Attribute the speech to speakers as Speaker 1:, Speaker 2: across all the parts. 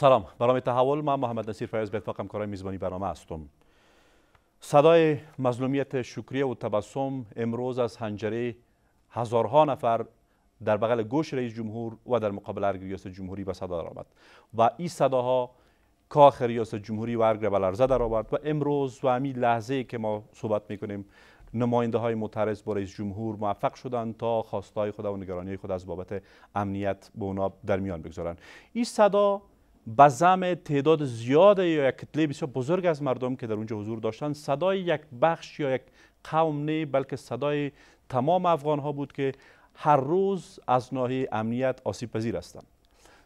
Speaker 1: سلام برنامه تحول من محمد نصیر فیض به اتفاق همکارای میزبانی برنامه هستم صدای مظلومیت شکریه و تبسم امروز از هنجره هزارها نفر در بغل گوش رئیس جمهور و در مقابل ارگ ریاست جمهوری به صدا درآمد و این صداها کاخ ریاست جمهوری و ارگ به لرزه درآورد و امروز و همین لحظه که ما صحبت میکنیم نماینده های معترض با رئیس جمهور موفق شدند تا خواستهای خود و نگرانی خود از بابت امنیت به اونا در میان بگذارند این صدا به تعداد زیاد یا یک کتله بسیار بزرگ از مردم که در اونجا حضور داشتن صدای یک بخش یا یک قوم نه بلکه صدای تمام افغان ها بود که هر روز از ناحیه امنیت آسیب پذیر هستند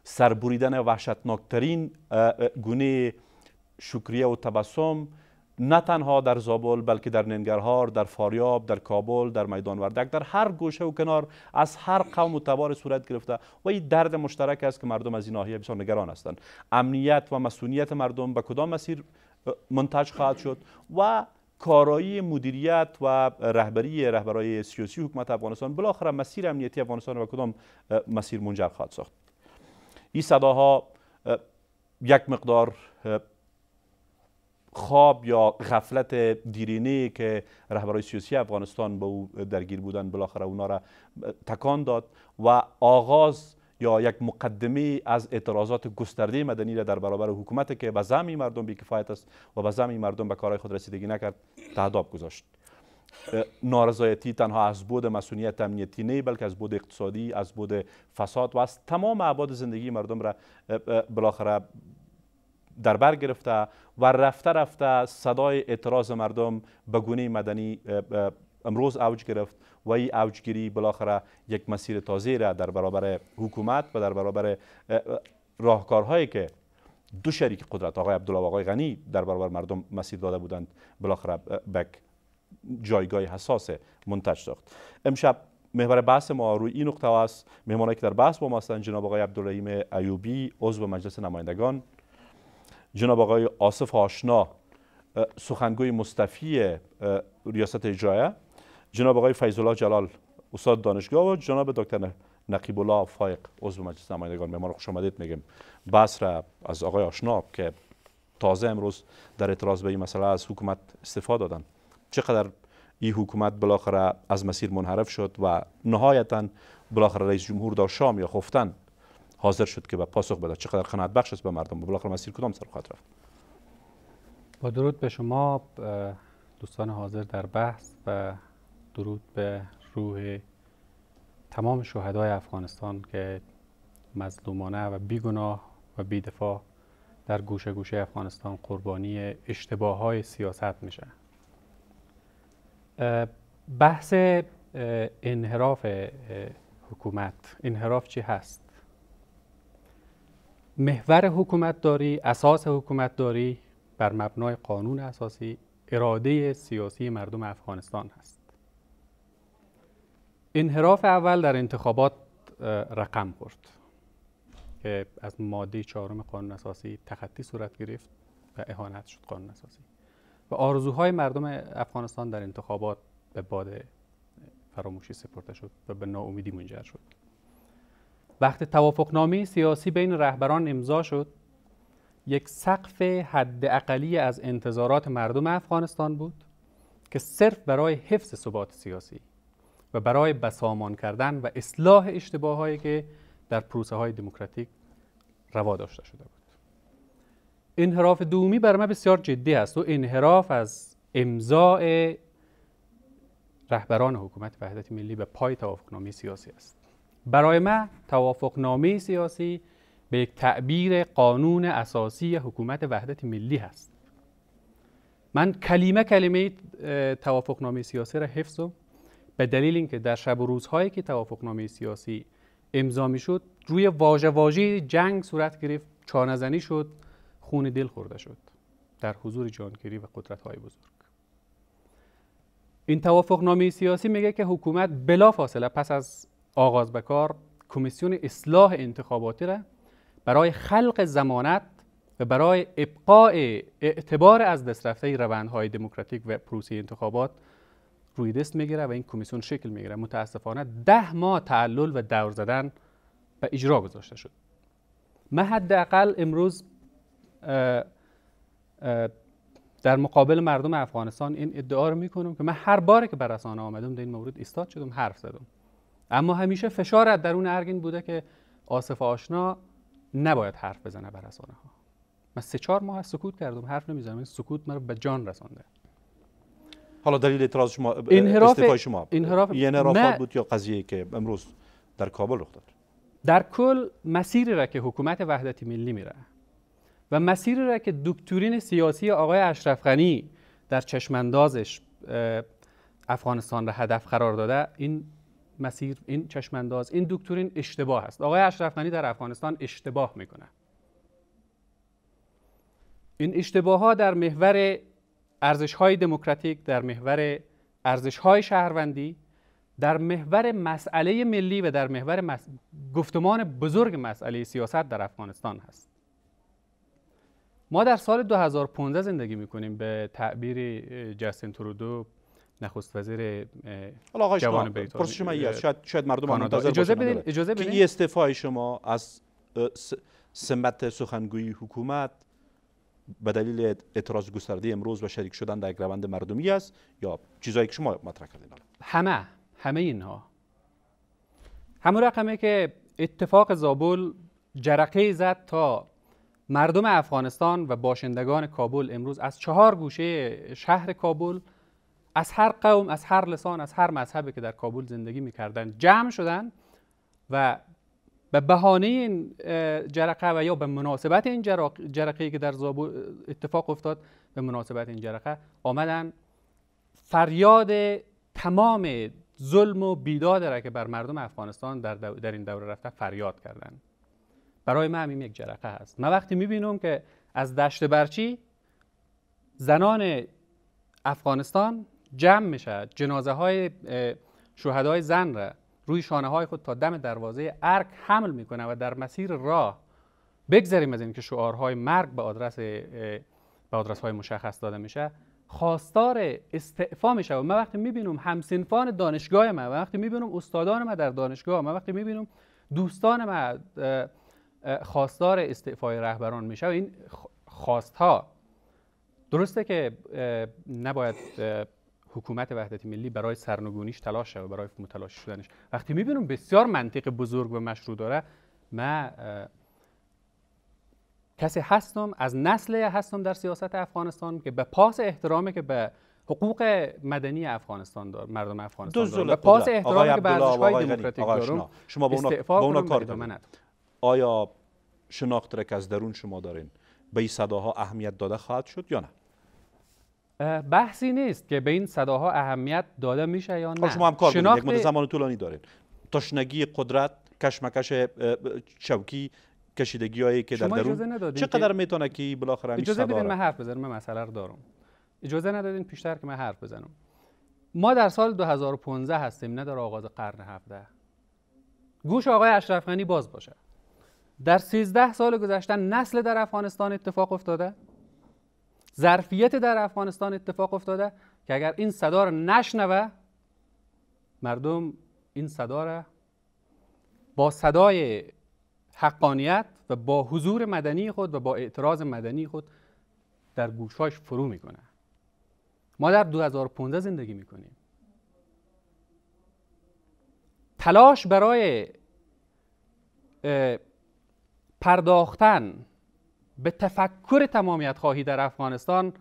Speaker 1: سربریدن وحشتناکترین گونه شکریه و تبسم نه تنها در زابل بلکه در ننگرهار در فاریاب در کابل در میدان وردک در هر گوشه و کنار از هر قوم و تبار صورت گرفته و این درد مشترک است که مردم از این ناحیه بسیار نگران هستند امنیت و مسئولیت مردم به کدام مسیر منتج خواهد شد و کارایی مدیریت و رهبری رهبرای سیاسی حکومت افغانستان بالاخره مسیر امنیتی افغانستان و کدام مسیر منجر خواهد ساخت این صداها یک مقدار خواب یا غفلت دیرینه که رهبرای سیاسی افغانستان به او درگیر بودن بالاخره اونا را تکان داد و آغاز یا یک مقدمه از اعتراضات گسترده مدنی را در برابر حکومت که به زمین مردم بیکفایت است و به زمین مردم به کارهای خود رسیدگی نکرد تهداب گذاشت نارضایتی تنها از بود مسئولیت امنیتی نه بلکه از بود اقتصادی از بود فساد و از تمام عباد زندگی مردم را بالاخره در بر گرفته و رفته رفته صدای اعتراض مردم به گونه مدنی امروز اوج گرفت و این اوجگیری بالاخره یک مسیر تازه را در برابر حکومت و در برابر راهکارهایی که دو شریک قدرت آقای عبدالله و آقای غنی در برابر مردم مسیر داده بودند بالاخره بک جایگاه حساس منتج ساخت امشب محور بحث ما روی این نقطه است مهمانی که در بحث با ما هستند جناب آقای عبدالرحیم ایوبی عضو مجلس نمایندگان جناب آقای آصف آشنا سخنگوی مستفی ریاست اجرایه جناب آقای فیضالله جلال استاد دانشگاه و جناب دکتر نقیب فایق عضو مجلس نمایندگان به ما خوش آمدید میگیم بحث را از آقای آشنا که تازه امروز در اعتراض به این مسئله از حکومت استفاده دادن چقدر این حکومت بالاخره از مسیر منحرف شد و نهایتا بالاخره رئیس جمهور داشت شام یا خفتن حاضر شد که به پاسخ بده چقدر قناعت بخش است به مردم و بالاخره مسیر
Speaker 2: کدام سر رفت با درود به شما دوستان حاضر در بحث و درود به روح تمام شهدای افغانستان که مظلومانه و بیگناه و بیدفاع در گوشه گوشه افغانستان قربانی اشتباه های سیاست میشه بحث انحراف حکومت انحراف چی هست محور حکومت داری اساس حکومت داری بر مبنای قانون اساسی اراده سیاسی مردم افغانستان هست انحراف اول در انتخابات رقم خورد که از ماده چهارم قانون اساسی تخطی صورت گرفت و اهانت شد قانون اساسی و آرزوهای مردم افغانستان در انتخابات به باد فراموشی سپرده شد و به ناامیدی منجر شد وقتی توافقنامه سیاسی بین رهبران امضا شد یک سقف حد اقلی از انتظارات مردم افغانستان بود که صرف برای حفظ ثبات سیاسی و برای بسامان کردن و اصلاح هایی که در پروسه های دموکراتیک روا داشته شده بود انحراف دومی برای من بسیار جدی است و انحراف از امضاع رهبران حکومت وحدت ملی به پای توافقنامه سیاسی است برای توافق توافقنامه سیاسی به یک تعبیر قانون اساسی حکومت وحدت ملی هست من کلمه کلمه توافقنامه سیاسی را حفظم به دلیل اینکه در شب و روزهایی که توافقنامه سیاسی امضا میشد روی واژه واژه جنگ صورت گرفت چانزنی شد خون دل خورده شد در حضور جانگیری و قدرت های بزرگ این توافقنامه سیاسی میگه که حکومت بلا فاصله پس از آغاز به کار کمیسیون اصلاح انتخاباتی را برای خلق زمانت و برای ابقاء اعتبار از دست رفته روندهای دموکراتیک و پروسی انتخابات روی دست میگیره و این کمیسیون شکل میگیره متاسفانه ده ماه تعلل و دور زدن به اجرا گذاشته شد من حداقل امروز در مقابل مردم افغانستان این ادعا رو میکنم که من هر باری که به رسانه آمدم در این مورد استاد شدم حرف زدم اما همیشه فشار از درون ارگین بوده که آصف آشنا نباید حرف بزنه بر رسانه ها من سه چهار ماه سکوت کردم حرف نمیزنم این سکوت مرا به جان رسانده حالا دلیل اعتراض شما انحراف شما انحراف انحرافات بود یا قضیه که امروز در کابل رخ داد در کل مسیری را که حکومت وحدت ملی میره و مسیری را که دکترین سیاسی آقای اشرف غنی در چشماندازش افغانستان را هدف قرار داده این مسیر این چشمانداز این دکترین اشتباه است آقای اشرف غنی در افغانستان اشتباه میکنه این اشتباه ها در محور ارزش های دموکراتیک در محور ارزش های شهروندی در محور مسئله ملی و در محور گفتمان بزرگ مسئله سیاست در افغانستان هست ما در سال 2015 زندگی میکنیم به تعبیر جاستین ترودو نخست وزیر جوان بریتانیا پرسش شما شاید شاید مردم منتظر اجازه بدین
Speaker 1: اجازه بدین که استعفای شما از سمت سخنگوی حکومت به دلیل اعتراض گسترده امروز و شریک شدن در روند مردمی است یا چیزایی که شما مطرح کردین
Speaker 2: همه همه اینها همون رقمی که اتفاق زابل جرقه زد تا مردم افغانستان و باشندگان کابل امروز از چهار گوشه شهر کابل از هر قوم از هر لسان از هر مذهبی که در کابل زندگی میکردن جمع شدن و به بهانه این جرقه و یا به مناسبت این جرقه که در زابو اتفاق افتاد به مناسبت این جرقه آمدن فریاد تمام ظلم و بیداد را که بر مردم افغانستان در, در این دوره رفته فریاد کردن برای ما همین یک جرقه هست من وقتی میبینم که از دشت برچی زنان افغانستان جمع میشه جنازه های شهدای زن را روی شانه های خود تا دم دروازه ارک حمل میکنه و در مسیر راه بگذریم از اینکه شعارهای مرگ به آدرس به آدرس های مشخص داده میشه خواستار استعفا میشه و من وقتی میبینم همسنفان دانشگاه من وقتی میبینم استادان من در دانشگاه من وقتی میبینم دوستان من خواستار استعفای رهبران میشه و این خواست ها درسته که نباید حکومت وحدت ملی برای سرنگونیش تلاش و برای متلاشی شدنش وقتی میبینم بسیار منطق بزرگ و مشروع داره من کسی هستم از نسل هستم در سیاست افغانستان که به پاس احترامی که به حقوق مدنی افغانستان دار مردم افغانستان دارم به پاس احترامی که به ارزش‌های دموکراتیک دارم شما به اونا کار
Speaker 1: آیا شناخت را که از درون شما دارین به این صداها اهمیت داده خواهد شد یا نه
Speaker 2: بحثی نیست که به این صداها اهمیت داده میشه یا خب نه شما هم کار شناخت... یک مدت زمان
Speaker 1: طولانی دارین تشنگی قدرت کشمکش شوکی کشیدگی هایی که در درون چقدر
Speaker 2: میتونه که بالاخره اجازه بدین من حرف بزنم من مسئله رو دارم اجازه ندادین پیشتر که من حرف بزنم ما در سال 2015 هستیم نه در آغاز قرن 17 گوش آقای اشرف باز باشه در 13 سال گذشته نسل در افغانستان اتفاق افتاده ظرفیت در افغانستان اتفاق افتاده که اگر این صدا را نشنوه مردم این صدا را با صدای حقانیت و با حضور مدنی خود و با اعتراض مدنی خود در گوشهاش فرو میکنه ما در 2015 زندگی میکنیم تلاش برای پرداختن به تفکر تمامیت خواهی در افغانستان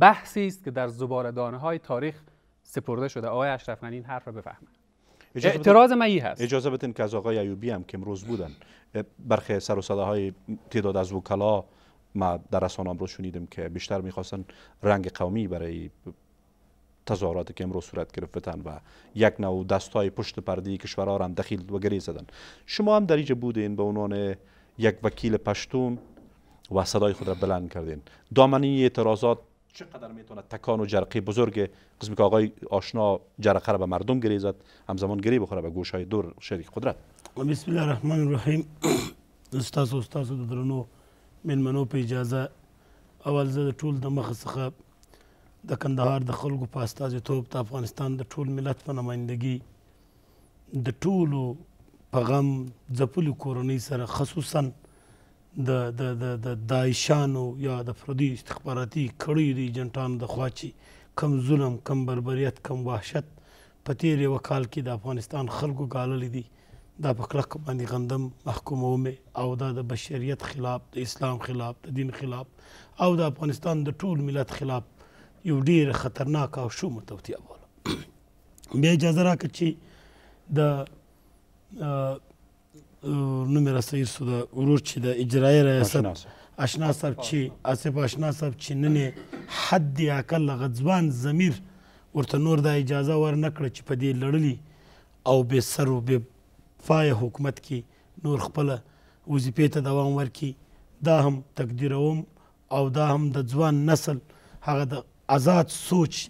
Speaker 2: بحثی است که در زباردانه های تاریخ سپرده شده آقای اشرف این حرف را بفهمند اعتراض من
Speaker 1: هست اجازه بدین که از آقای ایوبی هم که امروز بودن برخی سر و های تعداد از وکلا ما در رسانه امروز شنیدم که بیشتر میخواستن رنگ قومی برای تظاهرات که امروز صورت گرفتن و یک نوع های پشت پرده کشورها را هم دخیل و زدن شما هم در اینجا بودین به عنوان یک وکیل پشتون و صدای خود را بلند کردین دامنه اعتراضات چقدر میتونه تکان و جرقه بزرگ قسمی که آقای آشنا جرقه را به مردم گریزد همزمان گری بخوره به گوش های دور شریک قدرت
Speaker 3: بسم الله الرحمن الرحیم استاز و استاز و درنو من منو پی اجازه اول ز طول در د خب کندهار د خلق و پاستازی توپ د افغانستان د طول ملت په نمایندګي طول ټولو پغم زپل و کورونی سره خصوصا د د د د دایشانو یا د پردي استخباراتي کړیو د ایجنټانو د خوا چې کم ظلم کم بربریت کم وحشت په تیر یوه کال کې د افغانستان خلکو ګاللی دي دا په کلک باندې غندم محکومومې او دا د بشریت خلاف د اسلام خلاف د دین خلاف او د افغانستان د ټول ملت خلاف یو ډیر خطرناک او شو متوتیا بولم بیا اجازه راکړه چې د نومې راسته ایستو د ورور چې د اجرایي ریاست اشنا صاحب چې آصف اشنا صاحب چې نن حد اقل غضبان ضمیر ورته نور دا اجازه ور نکړه چې په دې لړلی او به سر او به پای حکومت کې نور خپل وظیفې ته دوام ورکړي دا هم تقدیروم او دا هم د ځوان نسل هغه د آزاد سوچ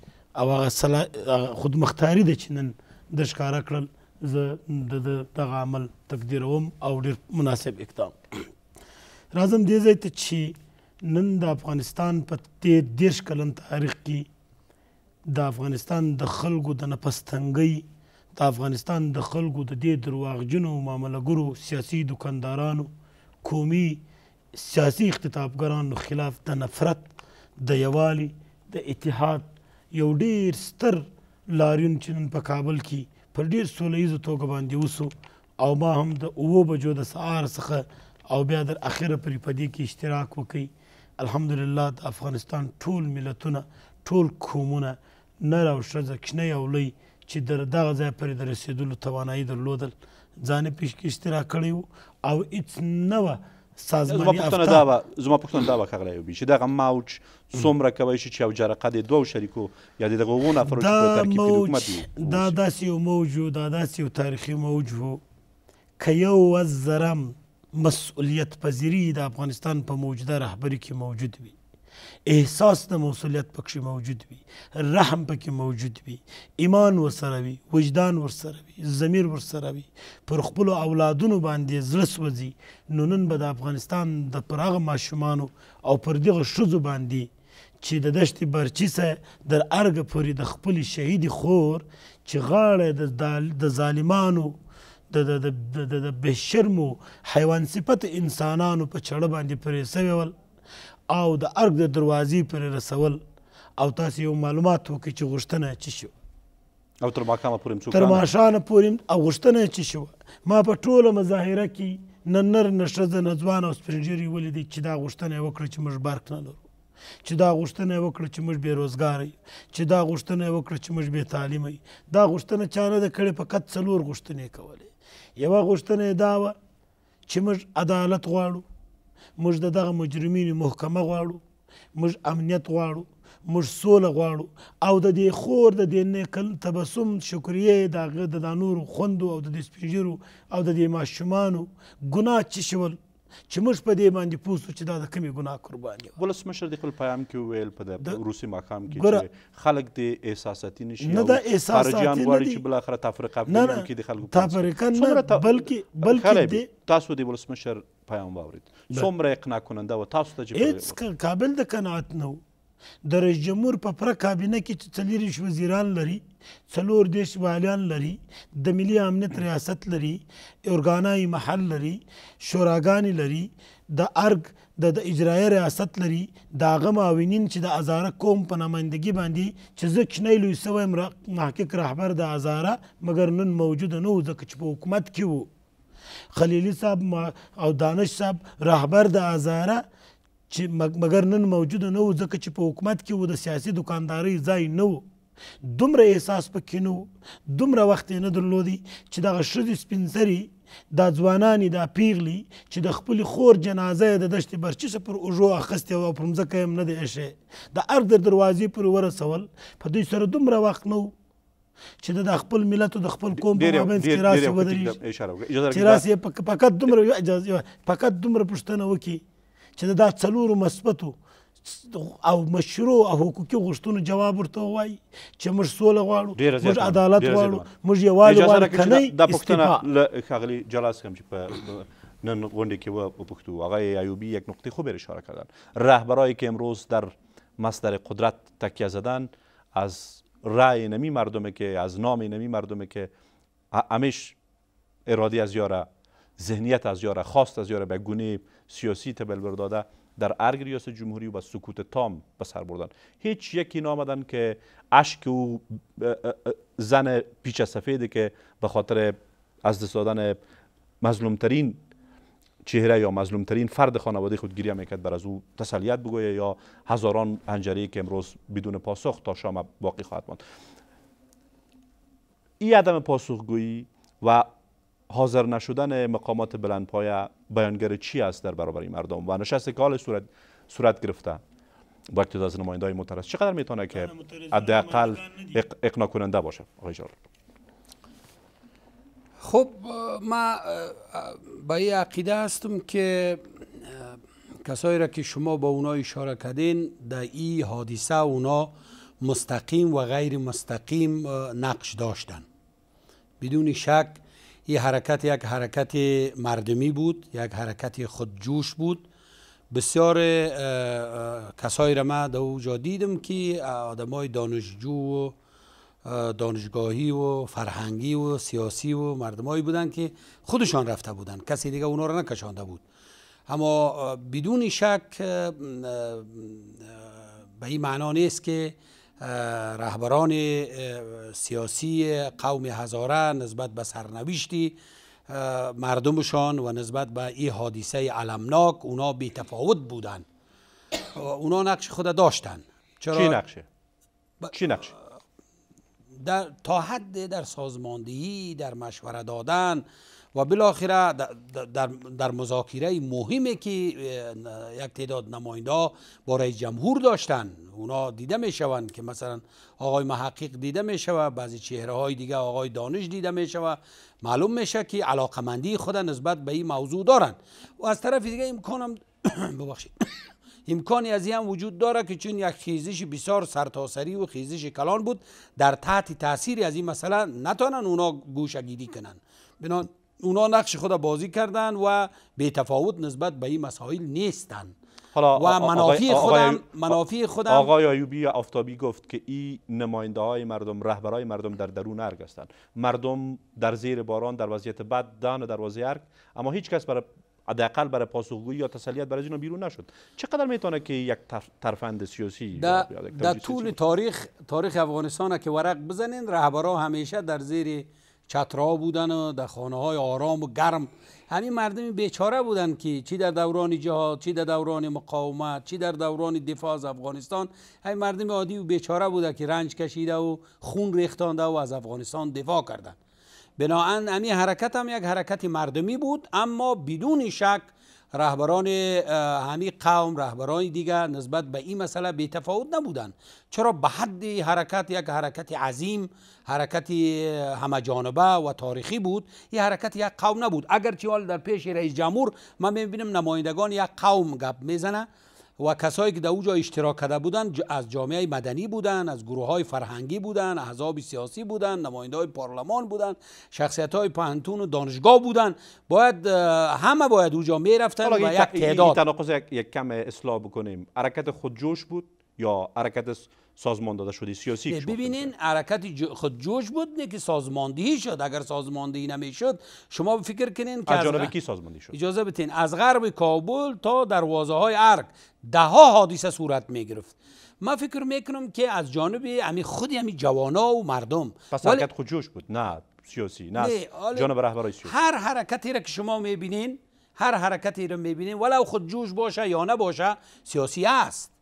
Speaker 3: او هغه خودمختاری د چنن د ښکارا کړل زه د دغه عمل تقدیروم او ډیر مناسب اقدام راځم دې ځای ته چې نن د افغانستان په تې دېرش کلن تاریخ کې د افغانستان د خلکو د نفس تنګۍ د افغانستان د خلکو د دې درواغجنو معامله ګرو سیاسي دکاندارانو قومي سیاسي اختطافګرانو خلاف د نفرت د یووالي د اتحاد یو ډیر ستر لاریون چې نن په کابل کې په ډیر سوله ییزو توګه باندې وسو او ما هم د اوو بجو د سهار څخه او بیا تر اخره پورې په دې کې اشتراک وکړي الحمدلله د افغانستان ټول ملتونه ټول قومونه نر او ښځه کوچنی او لوی چې در دغه ځای پورې د رسېدلو توانایي درلودل ځان یې پېش کې اشتراک کړی و او هېڅ نه وه سازمانی افتا دا به
Speaker 1: زما پوښتنه دا به کاغلی وي چې دغه موج څومره کوی شي چې او جرقه د دوو شریکو یا د دغه اوو نفرو چې په ترکیب کې د حکومت وي
Speaker 3: دا داسې یو موج و دا داسې یو تاریخي موج و که یو وز زرم مسؤلیت پذیري د افغانستان په موجوده رهبري کې موجود وي احساس د مسولیت پکې موجود وي رحم پکې موجود وي ایمان ورسره وي وجدان ورسره وي ضمیر ورسره وي پر خپلو اولادونو باندې زړه سوځي نو نن به د افغانستان د پر هغه ماشومانو او پر دغه ښځو باندې چې د دشت برچی سه در ارګ پورې د خپل شهید خور چې غاړه د ظالمانو د د د د بشرمو حیوان صفت انسانانو په چړه باندې پرې سوی ول او د ارګ د دروازې پر رسول او تاسو یو معلومات وکړي چې غوښتنه چی شو
Speaker 1: او تر ماښامه پورې څوک تر ماښامه
Speaker 3: پورې او غوښتنه چی شو ما په ټوله مظاهره کې نه نر نه ښځه نه ځوان او سپینږیري ولیدې چې دا غوښتنه یې وکړه چې موږ برق نه لرو چې دا غوښتنه وکړه چې موږ بې روزګار چې دا غوښتنه وکړه چې موږ بې تعلیم دا غوښتنه چا نه ده کړې فقط څلور غوښتنې کولې یوه غوښتنه دا وه چې موږ عدالت غواړو موږ د دغه مجرمینو محکمه غواړو موږ امنیت غواړو موږ سوله غواړو او د دې خور د دې نیکل تبسم شکریې د هغه د دا نور خوندو او د دې سپینږیرو او د دې ماشومانو ګناه چې شول چې موږ په دې باندې پوه شو چې دا د کومې ګناه قرباني وه
Speaker 1: ولسمشر د خپل پیام کې وویل په د روسي ماښام کې چې خلک دې احساساتي نه شي نه دا احساساتي نه دي غواړي چې بلاخره تفرقه په دنیا کې د خلکو
Speaker 3: تفرقه نه بلکې بلکې
Speaker 1: تاسو د ولسمشر پیام واورید څومره اقناع کننده و تاسو ته هیڅ
Speaker 3: قابل د قناعت نه د رئیس جمهور په پره کابینه کې چې څلېرویشت وزیران لري څلور دیش والیان لري د ملي امنیت ریاست لري اورګانای محل لري شوراګانی لري د ارګ د د اجرایه ریاست لري دا غ معاونین چې د ازاره قوم په نمائندګي باندې چې زه کښنی لوی سوی محقق رهبر د ازاره مګر نن موجود نه و ځکه چې په حکومت کې و خلیلی صاحب او دانش صاحب رهبر د ازاره چې مګر نن موجود نه و ځکه چې په حکومت کې و د سیاسي دکاندارۍ ځای نه و دومره احساس پکې نو دومره وخت یې نه درلودي چې دغه ښځې سپینسرې دا ځوانانې دا پیغلي چې د خپلې خور جنازه یې د دشتې برچیسه پر اوژو اخیستې او پر مځکه یې هم نه دی ایښې د ار در دروازې پورې ورسول په دوی سره دومره وخت نه چې د خپل ملت او د خپل قوم په مابین کې راسي ودرېږي چې راسي فقط دومره فقط دومره پوښتنه وکړي چې دا څلورو مثبتو او مشروع او حقوقي جواب ورته وای چې موږ سوله غواړو موږ عدالت غواړو موږ یووالی غواړو کنه دا پښتنه
Speaker 1: له جلاس کم چې په نن غونډه کې و پښتو ایوبی یک نقطه خوب اشاره کردن رهبرای که امروز در مصدر قدرت تکیه زدن از رای نمی مردمه که از نام نمی مردمه که همیش ارادی از یاره ذهنیت از یاره خواست از یاره به گونه سیاسی تبل برداده در ارگ ریاست جمهوری و سکوت تام به سر بردن هیچ یکی نامدن که اشک او زن پیچ سفیده که به خاطر از دست دادن مظلومترین چهره یا مظلومترین فرد خانواده خود گریه میکرد بر از او تسلیت بگویه یا هزاران هنجری که امروز بدون پاسخ تا شام باقی خواهد ماند این عدم پاسخگویی و حاضر نشدن مقامات بلندپایه بیانگر چی است در برابر این مردم و نشست که صورت, صورت گرفته با تو از نماینده های معترض چقدر میتونه که حداقل اقنا کننده
Speaker 4: باشه آقای خب ما به این عقیده هستم که کسایی را که شما با اونا اشاره کردین در این حادثه اونا مستقیم و غیر مستقیم نقش داشتن بدون شک این حرکت یک حرکت مردمی بود یک حرکت خودجوش بود بسیار کسایی را من در اوجا دیدم که آدم های دانشجو و دانشگاهی و فرهنگی و سیاسی و مردمایی بودند که خودشان رفته بودند کسی دیگه اونا را نکشانده بود اما بدون شک به این معنا نیست که رهبران سیاسی قوم هزاره نسبت به سرنوشتی مردمشان و نسبت به این حادثه علمناک اونا بی تفاوت بودن اونا نقش خود داشتن چرا چی نقشه؟ چی نقشه؟ در تا حد در سازماندهی در مشوره دادن و بالاخره در, در مذاکره مهمی که یک تعداد نماینده با رئیس جمهور داشتن اونا دیده می که مثلا آقای محقق دیده می شود بعضی چهره های دیگه آقای دانش دیده می شود معلوم میشه که علاقمندی خود نسبت به این موضوع دارن و از طرف دیگه امکانم ببخشید امکانی از هم وجود داره که چون یک خیزش بسیار سرتاسری و خیزش کلان بود در تحت تاثیر از این مسئله نتانن اونا گوشگیری کنن بنا. اونا نقش خود بازی کردن و به تفاوت نسبت به این مسائل نیستن حالا و منافع خودم منافع خودم آقای
Speaker 1: آیوبی آفتابی گفت که این نماینده های مردم رهبرای مردم در درون ارگ هستند مردم در زیر باران در وضعیت بد دان دروازه ارگ اما هیچ کس برای حداقل برای پاسخگویی یا تسلیت برای اینا بیرون نشد چقدر میتونه که یک ترفند سیاسی در
Speaker 4: طول تاریخ تاریخ افغانستان که ورق بزنین رهبرا همیشه در زیر چترا بودن و در خانه های آرام و گرم همین مردم بیچاره بودن که چی در دوران جهاد چی در دوران مقاومت چی در دوران دفاع از افغانستان همین مردم عادی و بیچاره بوده که رنج کشیده و خون ریختانده و از افغانستان دفاع کردند بناهن همین حرکت هم یک حرکت مردمی بود اما بدون شک رهبران همی قوم رهبران دیگر نسبت به این مسئله بی تفاوت نبودن چرا به حد حرکت یک حرکت عظیم حرکت همه جانبه و تاریخی بود این حرکت یک قوم نبود اگر چیال در پیش رئیس جمهور من میبینیم نمایندگان یک قوم گپ میزنه و کسایی که در اوجا اشتراک کرده بودند از جامعه مدنی بودند از گروه های فرهنگی بودند احزاب سیاسی بودند نماینده های پارلمان بودند شخصیت های پهنتون و دانشگاه بودند باید همه باید اوجا میرفتن و یک تعداد
Speaker 1: یک, یک کم اصلاح بکنیم حرکت خودجوش بود یا حرکت سازمان داده شده سیاسی
Speaker 4: ببینین حرکت جوش بود نه که سازماندهی شد اگر سازماندهی نمیشد شما فکر کنین که از جانب کی سازماندهی شد اجازه بتین از غرب کابل تا دروازه های ارگ ده ها حادثه صورت می گرفت ما فکر میکنم که از جانب همی خود همی جوانا و مردم پس حرکت جوش بود نه سیاسی نه, نه جانب رهبرای سیاسی هر حرکتی را که شما میبینین هر حرکتی را میبینین ولو جوش باشه یا نباشه سیاسی است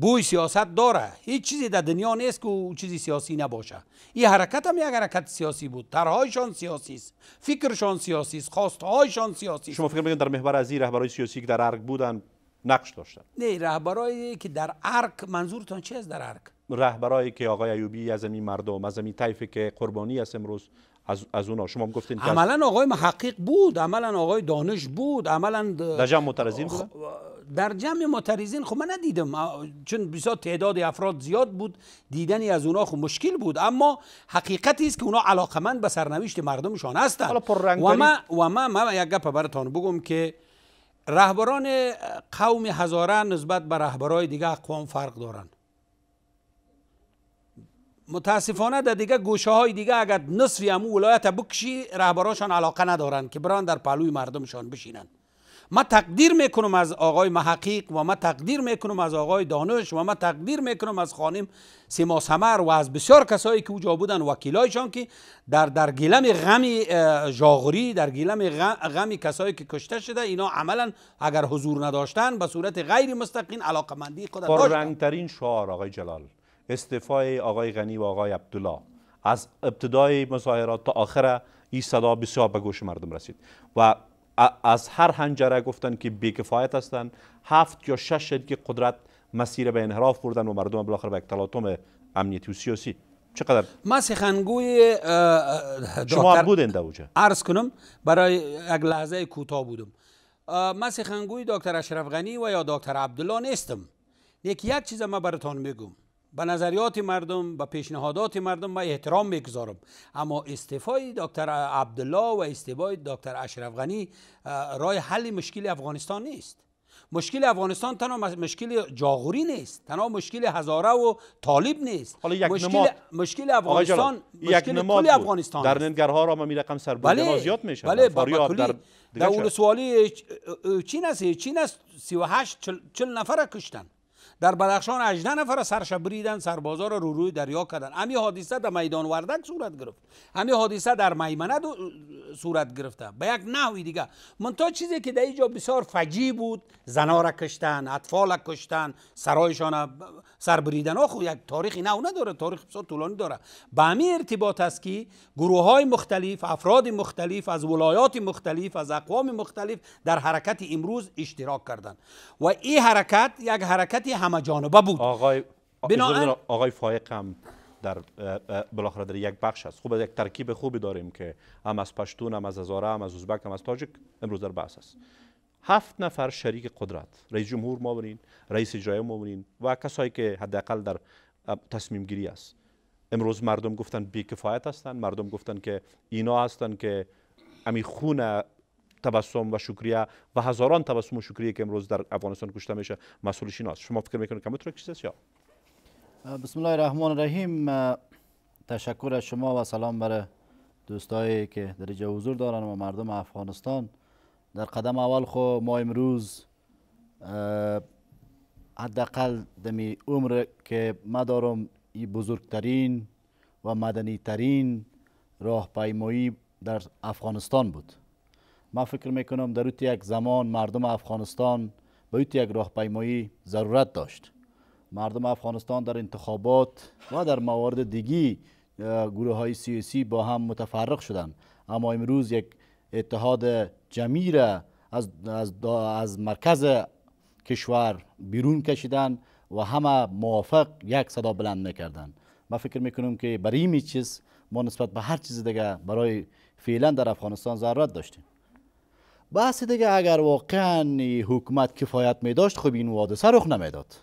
Speaker 4: بوی سیاست داره هیچ چیزی در دنیا نیست که چیزی سیاسی نباشه این حرکت هم یک حرکت سیاسی بود طرحهایشان سیاسی است فکرشان سیاسی است خواستهایشان سیاسی شما فکر میکنید در محور از این رهبرای سیاسی که در ارگ بودن نقش داشتن نه رهبرهایی که در ارگ منظورتان چی است در ارگ
Speaker 1: رهبرایی که آقای ایوبی از این مردم از این طیفی که قربانی است امروز از, از اونا شما گفتین عملا
Speaker 4: آقای محقق بود عملا آقای دانش بود عملا در جمع معترضین بود در جمع معترضین خب من ندیدم چون بسیار تعداد افراد زیاد بود دیدنی از اونا خب مشکل بود اما حقیقتی است که اونا علاقمند به سرنوشت مردمشان هستند و ما و ما ما یک گپ براتان بگم که رهبران قوم هزاره نسبت به رهبرای دیگه اقوام فرق دارند متاسفانه در دیگه گوشه های دیگه اگر نصفی هم ولایت بکشی رهبراشان علاقه ندارن که بران در پلوی مردمشان بشینن ما تقدیر میکنم از آقای محقیق و ما تقدیر میکنم از آقای دانش و ما تقدیر میکنم از خانم سیما سمر و از بسیار کسایی که اوجا بودن وکیلایشان که در در گیلم غمی جاغوری در گیلم غمی کسایی که کشته شده اینا عملا اگر حضور نداشتن به صورت غیر مستقیم علاقمندی خود داشتن
Speaker 1: ترین شعار آقای جلال استفای آقای غنی و آقای عبدالله از ابتدای مظاهرات تا آخر این صدا بسیار به گوش مردم رسید و از هر هنجره گفتن که بیکفایت هستن هفت یا شش شد که قدرت مسیر به انحراف بردن و مردم بالاخره به یک تلاطم امنیتی و سیاسی چقدر ما
Speaker 4: سخنگوی شما بودین در عرض کنم برای یک لحظه کوتاه بودم ما سخنگوی دکتر اشرف غنی و یا دکتر عبدالله نیستم یک یک چیز ما براتان میگم به نظریات مردم به پیشنهادات مردم به احترام میگذارم اما استعفای دکتر عبدالله و استعفای دکتر اشرف غنی راه حل مشکل افغانستان نیست مشکل افغانستان تنها مشکل جاغوری نیست تنها مشکل هزاره و طالب نیست حالا مشکل, مشکل افغانستان مشکل کل افغانستان در
Speaker 1: ننگرها را ما
Speaker 4: رقم سر بله. زیاد میشه بله در در اول سوالی چین است چین است 38 40 نفر کشتن در بدخشان 18 نفر سرش بریدن سربازا رو, روی دریا کردن همین حادثه در میدان وردک صورت گرفت همین حادثه در میمنه صورت گرفته به یک نحوی دیگه من چیزی که در اینجا بسیار فجی بود زنا را کشتن اطفال را کشتن سرایشان سر بریدن ها یک تاریخی نو نداره تاریخ بسیار طولانی داره به همین ارتباط است که گروه های مختلف افراد مختلف از ولایات مختلف از اقوام مختلف در حرکت امروز اشتراک کردند و این حرکت یک حرکت همه جانبه بود آقای بنابراین
Speaker 1: آقای فایق هم
Speaker 4: در بالاخره در
Speaker 1: یک بخش است خوب یک ترکیب خوبی داریم که هم از پشتون هم از هزاره هم از ازبک هم از تاجک امروز در بحث است هفت نفر شریک قدرت رئیس جمهور ما رئیس اجرایی ما و کسایی که حداقل در تصمیم گیری است امروز مردم گفتن کفایت هستن مردم گفتن که اینا هستن که امی خونه تبسم و شکریه و هزاران تبسم و شکریه که امروز در افغانستان کشته میشه مسئولش ایناست شما فکر میکنید که متوجه یا
Speaker 5: بسم الله الرحمن الرحیم تشکر از شما و سلام بر دوستایی که در حضور دارن و مردم افغانستان در قدم اول خو ما امروز حداقل دمی عمر که ما دارم بزرگترین و مدنی ترین راهپیمایی در افغانستان بود ما فکر میکنم در اوت یک زمان مردم افغانستان به اوت یک راهپیمایی ضرورت داشت مردم افغانستان در انتخابات و در موارد دیگی گروه های سیاسی با هم متفرق شدند اما امروز یک اتحاد جمیر از, از, از مرکز کشور بیرون کشیدن و همه موافق یک صدا بلند میکردن ما فکر میکنم که برای این چیز ما نسبت به هر چیز دیگه برای فعلا در افغانستان ضرورت داشتیم بحث دیگه اگر واقعا حکومت کفایت می داشت خب این حادثه رخ نمیداد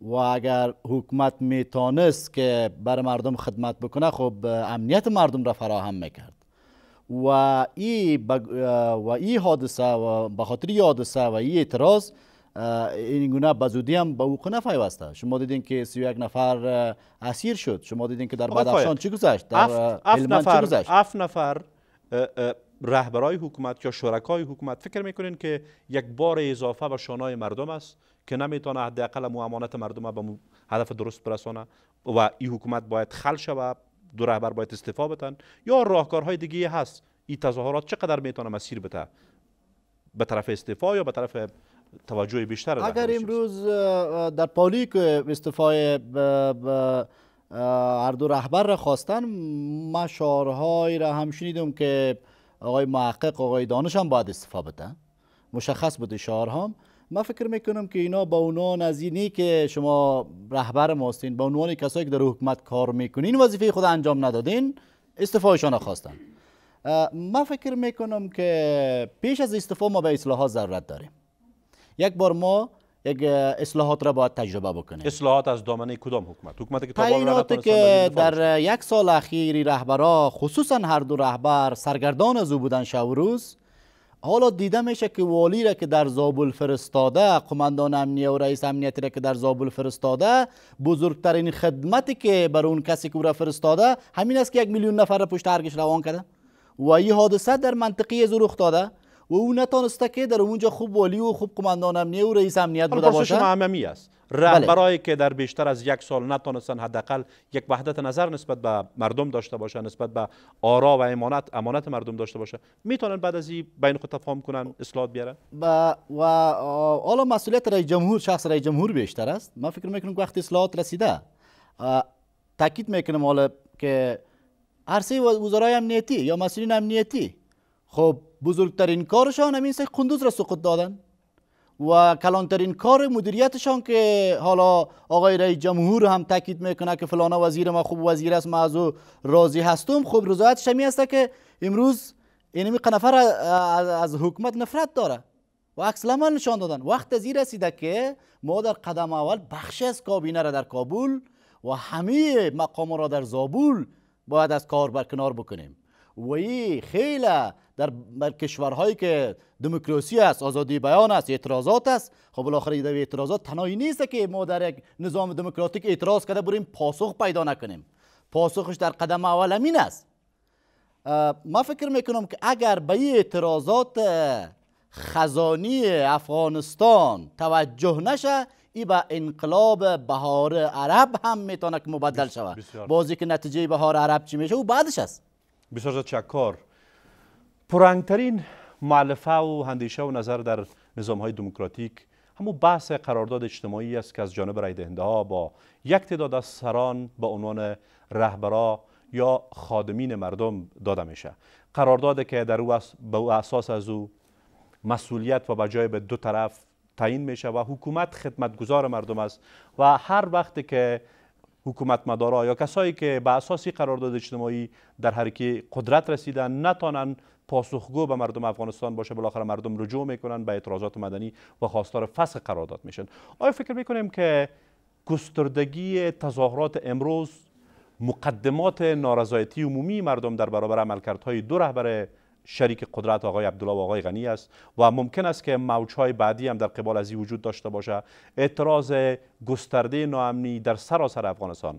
Speaker 5: و اگر حکومت میتانست که بر مردم خدمت بکنه خب امنیت مردم را فراهم میکرد و ای, و ای حادثه و به خاطر حادثه و ای اعتراض این گونه بزودی هم به وقوع نپیوسته شما دیدین که 31 نفر اسیر شد شما دیدین که در بدخشان چی گذشت در هلمند نفر چی
Speaker 1: گذشت نفر
Speaker 5: رهبرای حکومت
Speaker 1: یا شرکای حکومت فکر میکنین که یک بار اضافه به شانای مردم است که نمیتونه حداقل امانت مردم به هدف درست برسانه و این حکومت باید خل شود دو رهبر باید استعفا بدن یا راهکارهای دیگه هست این تظاهرات چقدر میتونه مسیر بده به طرف استعفا یا به طرف توجه بیشتر اگر
Speaker 5: امروز در که استعفای هر دو رهبر را خواستن ما شعارهایی را هم شنیدم که آقای محقق آقای دانش هم باید استفا بدن مشخص بوده ها ما فکر میکنم که اینا با عنوان از اینی که شما رهبر ماستین با عنوان کسایی که در حکومت کار میکنین وظیفه خود انجام ندادین را خواستن ما فکر میکنم که پیش از استعفا ما به اصلاحات ضرورت داریم یک بار ما یک اصلاحات را باید تجربه بکنیم اصلاحات از دامنه کدام حکومت حکومتی که تا که در یک سال اخیر رهبرا خصوصا هر دو رهبر سرگردان از او بودن شب حالا دیده میشه که والی را که در زابل فرستاده قماندان امنیه و رئیس امنیتی را که در زابل فرستاده بزرگترین خدمتی که بر اون کسی که او را فرستاده همین است که یک میلیون نفر را پشت ارگش روان کرده و این حادثه در منطقه زور داده و او نتانسته که در اونجا خوب والی و خوب قماندان امنیه و رئیس امنیت بوده باشه است
Speaker 1: بله. رهبرایی که در بیشتر از یک سال نتونستن حداقل یک وحدت نظر نسبت به مردم داشته باشه نسبت به آرا و امانت امانت مردم داشته باشه میتونن بعد از این بین خود تفاهم کنن اصلاحات بیاره
Speaker 5: و و حالا مسئولیت رئیس جمهور شخص رئیس جمهور بیشتر است من فکر میکنم که وقت اصلاحات رسیده تاکید میکنم حالا که هر و وزرای امنیتی یا مسئولین امنیتی خب بزرگترین کارشان همین سه قندوز را سقوط دادن و کلانترین کار مدیریتشان که حالا آقای رئیس جمهور هم تاکید میکنه که فلانه وزیر ما خوب وزیر است ما از او راضی هستم خوب رضایت شمی است که امروز اینمی قنفر از حکومت نفرت داره و عکس نشان دادن وقت از رسیده که ما در قدم اول بخش از کابینه را در کابل و همه مقام را در زابول باید از کار بر کنار بکنیم وی خیلی در کشورهایی که دموکراسی است آزادی بیان است اعتراضات است خب بالاخره در اعتراضات تنهایی نیست که ما در یک نظام دموکراتیک اعتراض کرده بریم پاسخ پیدا نکنیم پاسخش در قدم اول امین است ما فکر میکنم که اگر به این اعتراضات خزانی افغانستان توجه نشه ای به انقلاب بهار عرب هم میتونه که مبدل شود بازی که نتیجه بهار عرب چی میشه او بعدش است بسیار چکار
Speaker 1: پرنگترین معلفه و هندیشه و نظر در نظام های دموکراتیک همو بحث قرارداد اجتماعی است که از جانب رای دهنده ها با یک تعداد از سران به عنوان رهبرا یا خادمین مردم داده میشه قرارداد که در او به اساس از او مسئولیت و جای به دو طرف تعیین میشه و حکومت خدمتگزار مردم است و هر وقتی که حکومت مدارا یا کسایی که به اساسی قرارداد اجتماعی در حرکی قدرت رسیدن نتانن پاسخگو به مردم افغانستان باشه بالاخره مردم رجوع میکنن به اعتراضات مدنی و خواستار فسخ قرارداد میشن آیا فکر میکنیم که گستردگی تظاهرات امروز مقدمات نارضایتی عمومی مردم در برابر عملکردهای دو رهبر شریک قدرت آقای عبدالله و آقای غنی است و ممکن است که موجهای بعدی هم در قبال از وجود داشته باشد اعتراض گسترده ناامنی در سراسر افغانستان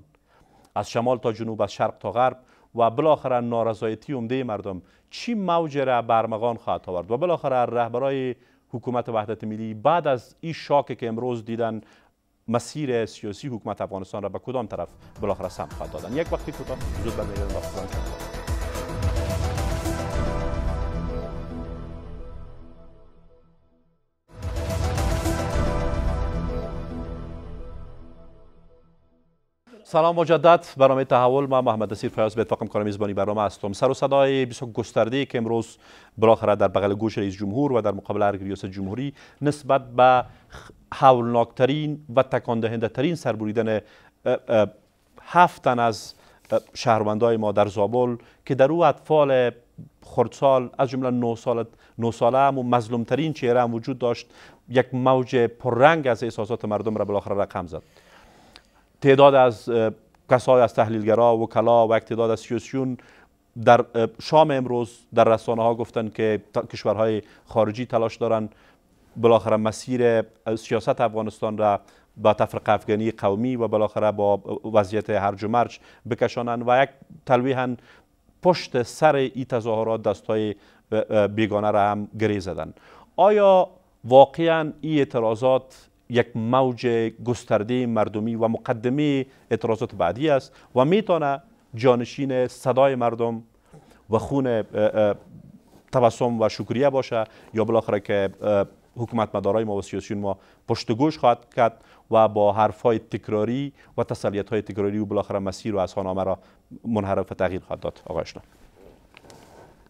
Speaker 1: از شمال تا جنوب از شرق تا غرب و بالاخره نارضایتی عمده مردم چی موج را برمغان خواهد آورد و بالاخره رهبرای حکومت وحدت ملی بعد از این شاک که امروز دیدن مسیر سیاسی حکومت افغانستان را به کدام طرف بالاخره سمت خواهد یک وقتی کوتاه زود برمیگردم سلام مجدد برنامه تحول ما محمد اسیر فیاض به اتفاق همکار میزبانی برنامه هستم سر و صدای بسیار گسترده که امروز بالاخره در بغل گوش رئیس جمهور و در مقابل ارگ ریاست جمهوری نسبت به حولناکترین و تکان دهنده ترین سربریدن هفت از شهروندای ما در زابل که در او اطفال خردسال از جمله 9 سال 9 ساله هم و مظلوم ترین چهره هم وجود داشت یک موج پررنگ از احساسات مردم را بالاخره رقم زد تعداد از کسای از تحلیلگرا و کلا و یک تعداد از سیاسیون در شام امروز در رسانه ها گفتن که کشورهای خارجی تلاش دارن بالاخره مسیر سیاست افغانستان را با تفرق افغانی قومی و بالاخره با وضعیت هرج و مرج بکشانند و یک تلویحا پشت سر این تظاهرات دستای بیگانه را هم گری زدن آیا واقعا این اعتراضات یک موج گسترده مردمی و مقدمه اعتراضات بعدی است و میتونه جانشین صدای مردم و خون تبسم و شکریه باشه یا بالاخره که حکومت مدارای ما و سیاسیون ما پشت گوش خواهد کرد و با حرف های تکراری و تسلیت های تکراری و بالاخره مسیر و از را منحرف تغییر خواهد داد آقای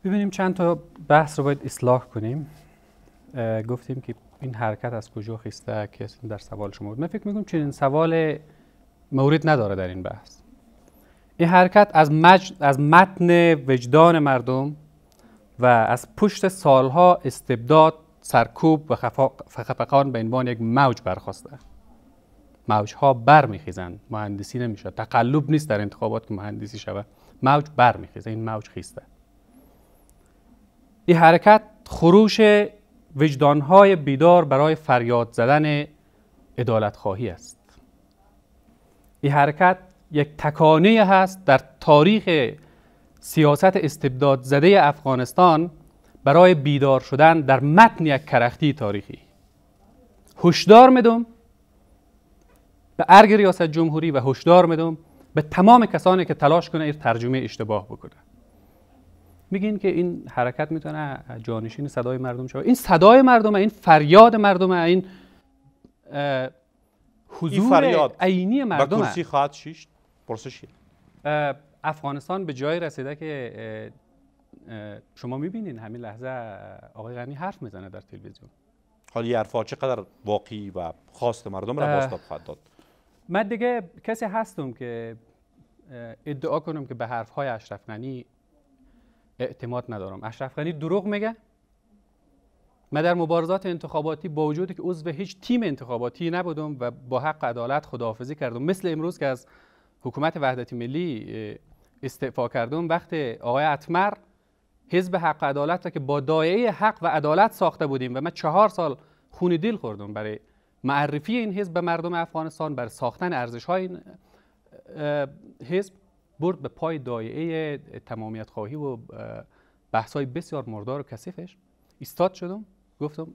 Speaker 2: ببینیم چند تا بحث رو باید اصلاح کنیم گفتیم که این حرکت از کجا خیسته که در سوال شما بود من فکر میکنم چنین سوال مورد نداره در این بحث این حرکت از, از متن وجدان مردم و از پشت سالها استبداد سرکوب و خفقان به عنوان یک موج برخواسته ها بر میخیزند مهندسی نمیشه تقلب نیست در انتخابات که مهندسی شود موج بر میخیزه این موج خیسته این حرکت خروش وجدانهای بیدار برای فریاد زدن ادالت خواهی است این حرکت یک تکانه هست در تاریخ سیاست استبداد زده افغانستان برای بیدار شدن در متن یک کرختی تاریخی هشدار میدم به ارگ ریاست جمهوری و هشدار میدم به تمام کسانی که تلاش کنه این ترجمه اشتباه بکنه میگین که این حرکت میتونه جانشین صدای مردم شود این صدای مردمه این فریاد مردمه این حضور عینی مردم خواهد شیشت پرسشی افغانستان به جای رسیده که شما میبینین همین لحظه آقای غنی حرف میزنه در تلویزیون
Speaker 1: حال حرفا چقدر واقعی و خواست مردم را باستاب
Speaker 2: خواهد داد من دیگه کسی هستم که ادعا کنم که به حرفهای اشرف اعتماد ندارم اشرف غنی دروغ میگه من در مبارزات انتخاباتی با وجودی که عضو هیچ تیم انتخاباتی نبودم و با حق عدالت خداحافظی کردم مثل امروز که از حکومت وحدت ملی استعفا کردم وقت آقای اتمر حزب حق عدالت را که با دایه حق و عدالت ساخته بودیم و من چهار سال خون دل خوردم برای معرفی این حزب به مردم افغانستان بر ساختن ارزش های این حزب برد به پای دایعه تمامیت خواهی و بحث های بسیار مردار و کثیفش ایستاد شدم گفتم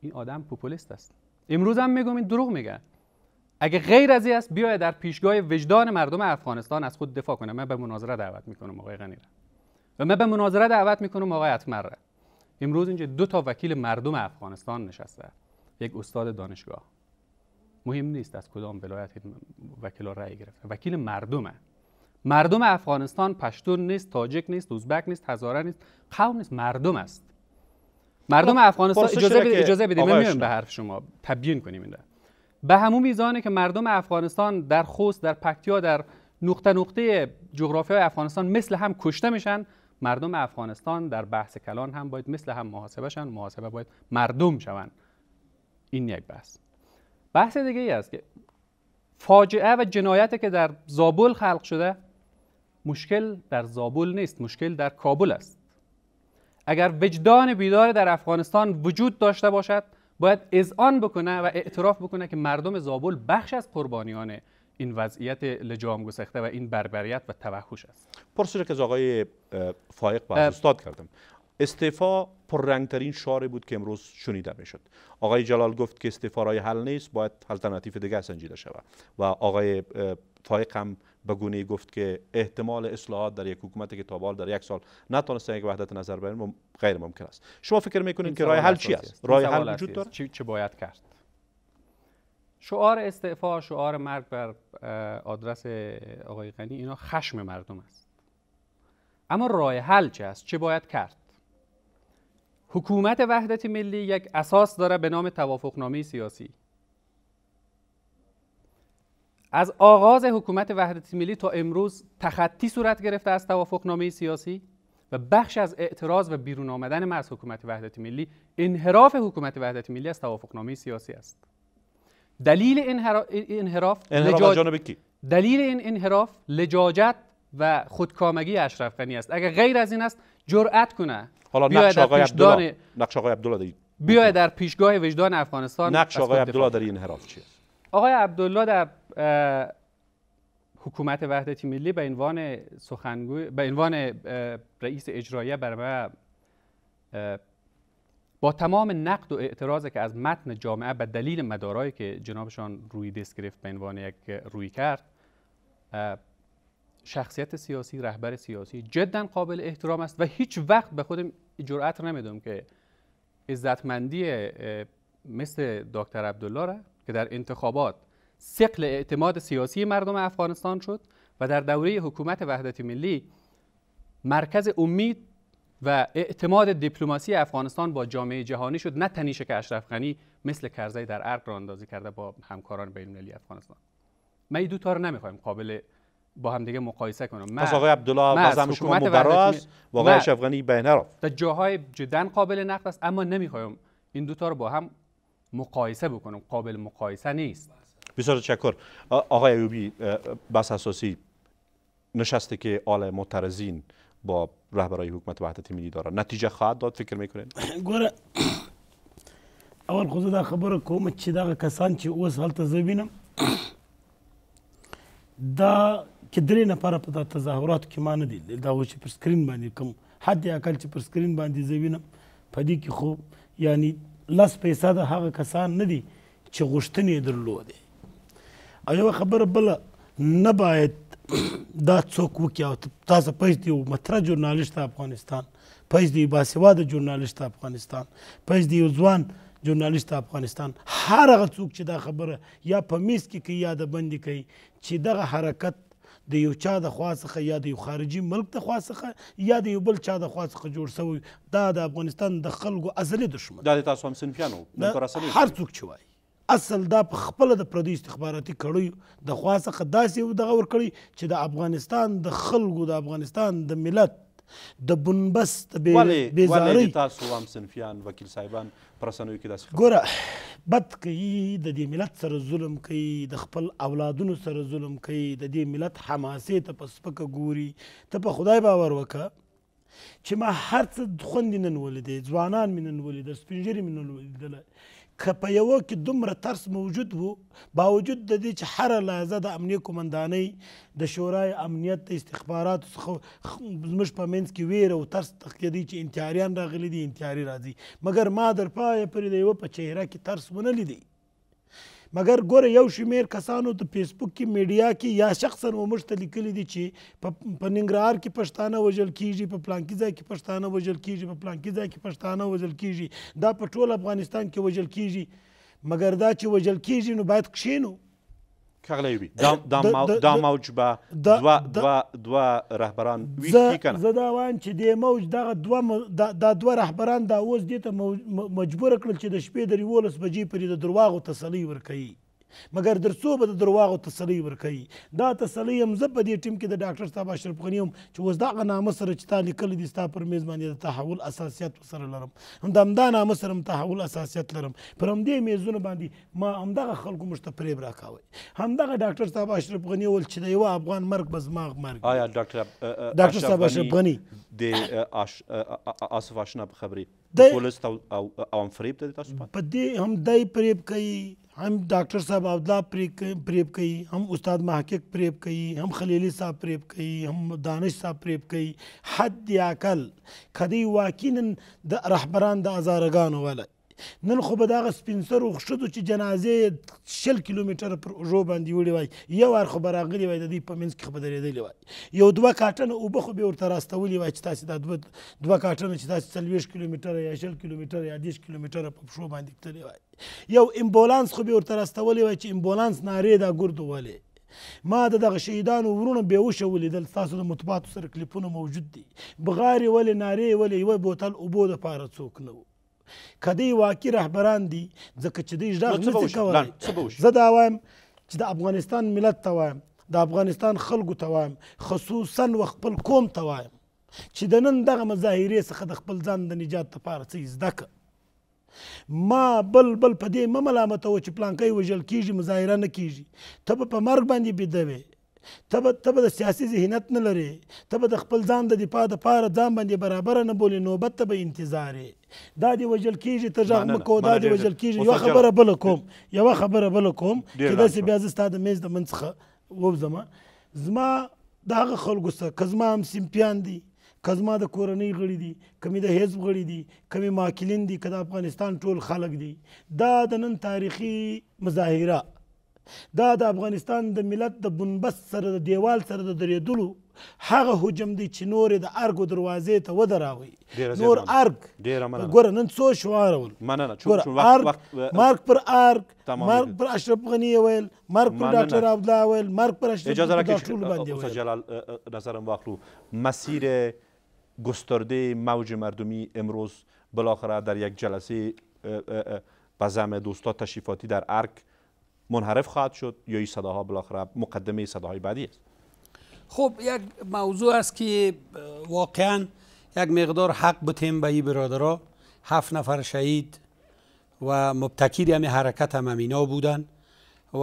Speaker 2: این آدم پوپولیست است امروز هم میگم این دروغ میگه اگه غیر از این است بیاید در پیشگاه وجدان مردم افغانستان از خود دفاع کنه من به مناظره دعوت میکنم آقای غنی و من به مناظره دعوت میکنم آقای مره امروز اینجا دو تا وکیل مردم افغانستان نشسته یک استاد دانشگاه مهم نیست از کدام ولایت وکیل گرفته وکیل مردمه مردم افغانستان پشتون نیست تاجک نیست اوزبک نیست هزاره نیست قوم نیست مردم است مردم خب، افغانستان اجازه بدید اجازه بده من به حرف شما تبیین کنیم این به همون میزانه که مردم افغانستان در خوست در پکتیا در نقطه نقطه جغرافی افغانستان مثل هم کشته میشن مردم افغانستان در بحث کلان هم باید مثل هم محاسبه شن محاسبه باید مردم شوند این یک بحث بحث دیگه ای است که فاجعه و جنایتی که در زابل خلق شده مشکل در زابل نیست مشکل در کابل است اگر وجدان بیدار در افغانستان وجود داشته باشد باید اذعان بکنه و اعتراف بکنه که مردم زابل بخش از قربانیان این وضعیت لجام گسخته و این بربریت و توحش است
Speaker 1: پرسش که از آقای فائق با استاد کردم استعفا پررنگترین شعاری بود که امروز شنیده میشد آقای جلال گفت که استعفا حل نیست باید الترناتیو دیگه سنجیده شود و آقای فائق هم به گونه گفت که احتمال اصلاحات در یک حکومت که تابال در یک سال نتونسته یک وحدت نظر بیان غیر ممکن است شما فکر میکنید که راه حل چی است راه حل وجود دارد
Speaker 2: چه باید کرد شعار استعفا شعار مرگ بر آدرس آقای غنی اینا خشم مردم است اما راه حل چه است چه باید کرد حکومت وحدت ملی یک اساس داره به نام توافقنامه سیاسی از آغاز حکومت وحدت ملی تا امروز تخطی صورت گرفته از توافقنامه سیاسی و بخش از اعتراض و بیرون آمدن ما از حکومت وحدت ملی انحراف حکومت وحدت ملی از توافقنامه سیاسی است دلیل انحراف, انحراف, دلیل این انحراف لجاجت و خودکامگی اشرف غنی است اگر غیر از این است جرأت کنه
Speaker 1: حالا نقش آقای عبدالله
Speaker 2: بیاید در پیشگاه وجدان افغانستان نقش آقای عبدالله
Speaker 1: در این انحراف چیه
Speaker 2: آقای عبدالله در حکومت وحدتی ملی به عنوان سخنگوی به عنوان رئیس اجرایی بر با تمام نقد و اعتراض که از متن جامعه به دلیل مدارایی که جنابشان روی دست گرفت به عنوان یک روی کرد شخصیت سیاسی رهبر سیاسی جدا قابل احترام است و هیچ وقت به خودم جرأت نمیدم که عزتمندی مثل دکتر عبدالله را که در انتخابات سقل اعتماد سیاسی مردم افغانستان شد و در دوره حکومت وحدت ملی مرکز امید و اعتماد دیپلماسی افغانستان با جامعه جهانی شد نه تنیشه که اشرف غنی مثل کرزی در عرق را کرده با همکاران بین المللی افغانستان من این دو تا رو نمیخوایم قابل با هم دیگه مقایسه کنم پس آقای عبدالله بازم شما مبراز و آقای اشرف غنی را در جاهای جدا قابل نقد است اما نمیخوایم این دو رو با هم مقایسه بکنم قابل مقایسه نیست
Speaker 1: بسیار تشکر آقای ایوبی بس اساسی نشسته که آل معترضین با رهبرای حکومت وحدت ملی داره نتیجه خواهد داد فکر میکنین
Speaker 3: ګوره اول خو دا خبره کوم چې دغه کسان چې اوس هلته زه وینم دا کې درې نفره په دغه تظاهراتو کې ما نه دي دا چې پر سکرین باندې کوم حد اقل چې پر سکرین باندې زه وینم په دې کې خو یعنی لس فیصده هغه کسان نه دي چې غوښتنې یې درلودې یو خبره بله نه باید دا څوک وکړي او تاسو پېژ دی یو مطرح جورنالست افغانستان پېژ دی یو باسواده جورنالست افغانستان پېژ دی یو ځوان جورنالست افغانستان هر هغه څوک چې دا خبره یا په میس کې کوي یا د بندي کوي چې دغه حرکت د یو چا د خوا څخه یا د یو خارجي ملک د خوا څخه یا د یو بل چا د خوا څخه جوړ شوی دا د افغانستان د خلکو ازلي دشمن
Speaker 1: دا د تاسو هم صنفیان وو هر
Speaker 3: څوک چې وایي اصل دا په خپل د پردي استخباراتي کړیو د خوا څخه داسې یو دغه ورکړي چې د افغانستان د خلکو د افغانستان د ملت د بنبست بې زارۍ
Speaker 1: تاسو هم صنفیان وکیل صاحبان پر رسنیو کې داسې ګوره
Speaker 3: بد کوي د دې ملت سره ظلم کوي د خپل اولادونو سره ظلم کوي د دې ملت حماسې ته په سپکه ګوري ته په خدای باور وکړه چې ما هر څه خوند نن ولیدې ځوانان مې نن ولیده سپین ږیرې مې نن ولیدله که په یوه کې دومره ترس موجود وو باوجود د دې چې هره لحظه د امنیه قمندانۍ د شورای امنیت د استخباراتو څخه زموږ په منځ کې ویره او ترس تقیدي چې انتحاریان راغلي دي انتحاري راځي مګر ما در پایه پرې د یوه په چهره کې ترس ونه لیدی مګر ګوره یو شمیر کسانو د فیسبوک کې میډیا کې یا شخصا موږ ته لیکلي دي چې په ننګرهار کې پښتانه وژل کیږي په پلانکي ځای کې پښتانه وژل کیږي په پلانکي ځای کې پښتانه وژل کیږي دا په ټول افغانستان کې وژل کیږي مګر دا چې وژل کیږي نو باید کښینو
Speaker 1: کغلی وي دا دا موج دا موج به دوا دوا دوا رهبران
Speaker 3: وي کنه زه دا وایم چې د موج دغه دوا دا دوا رهبران دا اوس دې ته مجبور کړل چې د شپې د 12 بجې پرې د درواغو تسلی ورکړي مګر درڅو به د درواغو تسلی ورکوي دا تسلی هم زه په دې ټیم کې د ډاکټر صاحب اشرف غني یم چې اوس دغه نامه سره چې تا لیکلی دي ستا پر میز باندې د تحول اساسیت سره لرم همدا همدا نامه سره هم تحول اساسیت لرم پر همدې میزونه باندې ما همدغه خلکو موږ ته فریب راکاوی همدغه ډاکټر صاحب اشرف غني وویل چې د یوه افغان مرګ به زما مرګ
Speaker 1: آیا ډاکټر ډاکټر صاحب اشرف غني د اسف اشنا خبري د پولیس او عوام فریب ته تاسو په
Speaker 3: دې هم دای فریب کوي हम डॉक्टर साहब अब्दुल्ला प्रेप कई हम उस्ताद महक़ प्रेप कई हम खलीली साहब प्रेप कई हम दानिश साहब प्रेप कई हद याकल खदी वाकिन द रहबरान द अजारगान वाला نن خو به د هغه سپین سرو ښځو چې جنازې شل کیلومتره پر اوږو باندې وړې وای یو وار خو به راغلي وای د دوی په منځ کې خو به درېدلې وای یو دوه کاټنه اوبه خو به ورته راستولې وای چې تاسې دا دوه دوه کاټنه چې تاسې څلوېښت کیلومتره یا شل کیلومتره یا دېرش کیلومتره په پښو باندې تللې وای یو امبولانس خو به ورته راستولې وای چې امبولانس نارې دا ګرد وولې ما د دغه شهیدانو ورونه بیهوشه ولیدل ستاسو د مطبوعاتو سره کلیپونه موجود دي بغارې ولې نارې ولې یوه بوتل اوبو دپاره څوک نه و کدی واقعي رهبران دي ځکه چې دوی ږغ نشي کولی زه دا وایم چې د افغانستان ملت ته وایم د افغانستان خلکو ته وایم خصوصا و خپل قوم ته وایم چې د نن دغه مظاهرې څخه د خپل ځان د نجات لپاره څه زده که ما بل بل په دې مه ملامتوه چې پلانکی وژل کیږي مظاهره نه کیږي ته به په مرګ باندې بیده وې ته به ته به د سیاسي ذهنیت نه لرې ته به د خپل ځان د دفاع دپاره ځان باندې برابره نه بولې نوبت ته به انتظار یې دا دی وجل کیږي ته ځغ مکو دا دی وجل کیږي یو خبره بل کوم یو خبره بل کوم چې داسې بیا زه ستاسو د میز د منځخه وبزما زما دا خلکو سره کزما هم سیمپیان دي کزما د کورنۍ غړي دي کمی د حزب غړي دي کمی ماکلین دي کدا افغانستان ټول خلک دي دا د نن تاریخي مظاهره دا د افغانستان د ملت د بنبست سره د دیوال سره د درېدلو هغه حجم دی چې نورې د ارګو دروازې ته ودراوئ نور ارګ ګوره نن څو شعارول
Speaker 1: مارګ
Speaker 3: پر ارګ مارګ پر اشرف غني یې ویل مارګ پر ډاکټر عبدالله ویل مارګ پر اشرف اجازه راکړئ
Speaker 1: جلال نظرم واخلو مسیر گسترده موج مردمی امروز بالاخره در یک جلسه بزم دوستا تشریفاتی در ارک منحرف خواهد شد یا این صداها بالاخره مقدمه صداهای بعدی است
Speaker 4: خب یک موضوع است که واقعا یک مقدار حق بتیم به این برادرها هفت نفر شهید و مبتکیر همین یعنی حرکت هم امینا بودن و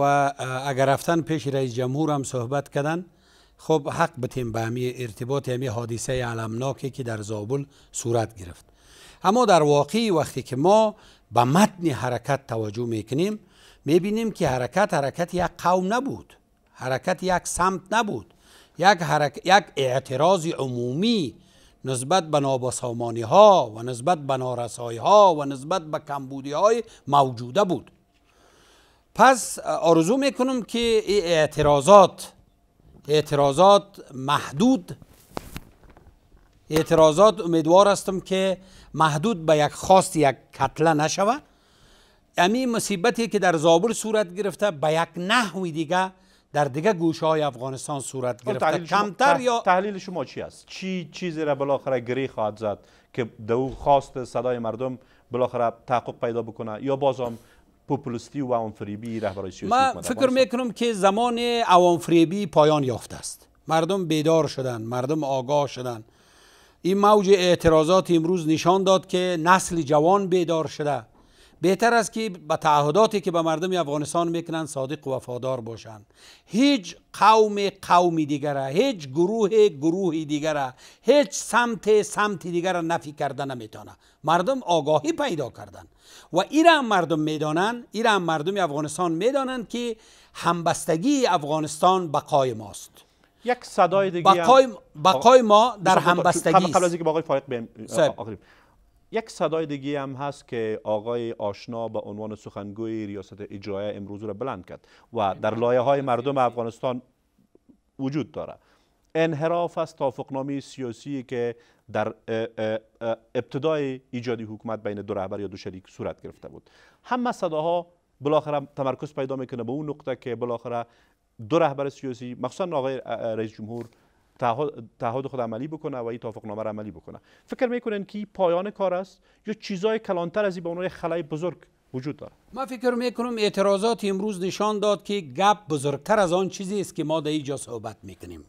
Speaker 4: اگر رفتن پیش رئیس جمهور هم صحبت کردن خب حق بتیم به همین ارتباط همی حادثه علمناکی که در زابل صورت گرفت اما در واقعی وقتی که ما به متن حرکت توجه میکنیم میبینیم که حرکت حرکت یک قوم نبود حرکت یک سمت نبود یک, یک اعتراض عمومی نسبت به نابسامانی ها و نسبت به نارسای ها و نسبت به کمبودی های موجوده بود پس آرزو میکنم که این اعتراضات اعتراضات محدود اعتراضات امیدوار هستم که محدود به یک خواست یک کتله نشود امی مصیبتی که در زابل صورت گرفته به یک نحو دیگه در دیگه گوشه های افغانستان صورت خب، گرفته کمتر یا
Speaker 1: تحلیل شما چی است چی چیزی را بالاخره گری خواهد زد که دو خواست صدای مردم بالاخره تحقق پیدا بکنه یا بازم هم و عوام فریبی رهبرای من فکر میکنم
Speaker 4: که زمان عوام فریبی پایان یافته است مردم بیدار شدن مردم آگاه شدن این موج اعتراضات امروز نشان داد که نسل جوان بیدار شده بهتر است که به تعهداتی که به مردم افغانستان میکنند صادق و وفادار باشند هیچ قوم قومی دیگره هیچ گروه گروهی دیگره هیچ سمت سمت دیگره نفی کرده نمیتونه مردم آگاهی پیدا کردن و این مردم میدانند ایران مردم افغانستان میدانند که همبستگی افغانستان بقای ماست یک صدای
Speaker 5: دیگه بقای, بقای
Speaker 4: ما در همبستگی است قبل از اینکه با
Speaker 1: آقای فائق یک صدای دیگه هم هست که آقای آشنا به عنوان سخنگوی ریاست اجرایه امروز را بلند کرد و در لایه های مردم افغانستان وجود داره انحراف از توافقنامه سیاسی که در ابتدای ایجادی حکومت بین دو رهبر یا دو شریک صورت گرفته بود همه صداها بالاخره تمرکز پیدا میکنه به اون نقطه که بالاخره دو رهبر سیاسی مخصوصا آقای رئیس جمهور تعهد خود عملی بکنه و این توافقنامه را عملی بکنه فکر میکنن که پایان کار است یا چیزای کلانتر از این به عنوان خلای بزرگ وجود داره
Speaker 4: ما فکر میکنم اعتراضات امروز نشان داد که گپ بزرگتر از آن چیزی است که ما در اینجا صحبت میکنیم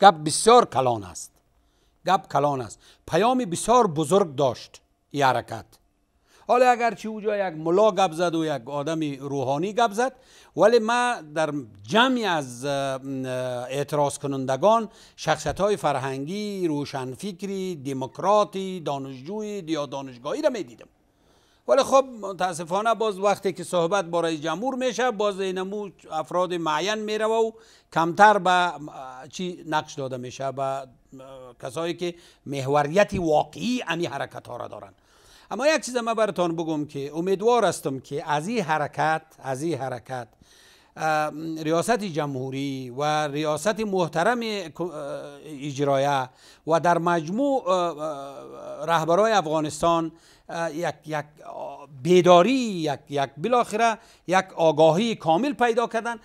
Speaker 4: گپ بسیار کلان است گپ کلان است پیام بسیار بزرگ داشت این حرکت حالا چی اوجا یک ملا گب زد و یک آدم روحانی گب زد ولی ما در جمعی از اعتراض کنندگان شخصت های فرهنگی روشنفکری دموکراتی دانشجوی یا دانشگاهی را میدیدم ولی خب متاسفانه باز وقتی که صحبت با رئیس جمهور میشه باز اینمو افراد معین میره و کمتر به چی نقش داده میشه به کسایی که محوریت واقعی امی حرکت ها را دارند اما یک چیز ما براتون بگم که امیدوار هستم که از این حرکت از این حرکت ریاست جمهوری و ریاست محترم اجرایه و در مجموع رهبرای افغانستان یک یک بیداری یک یک بالاخره یک آگاهی کامل پیدا کردن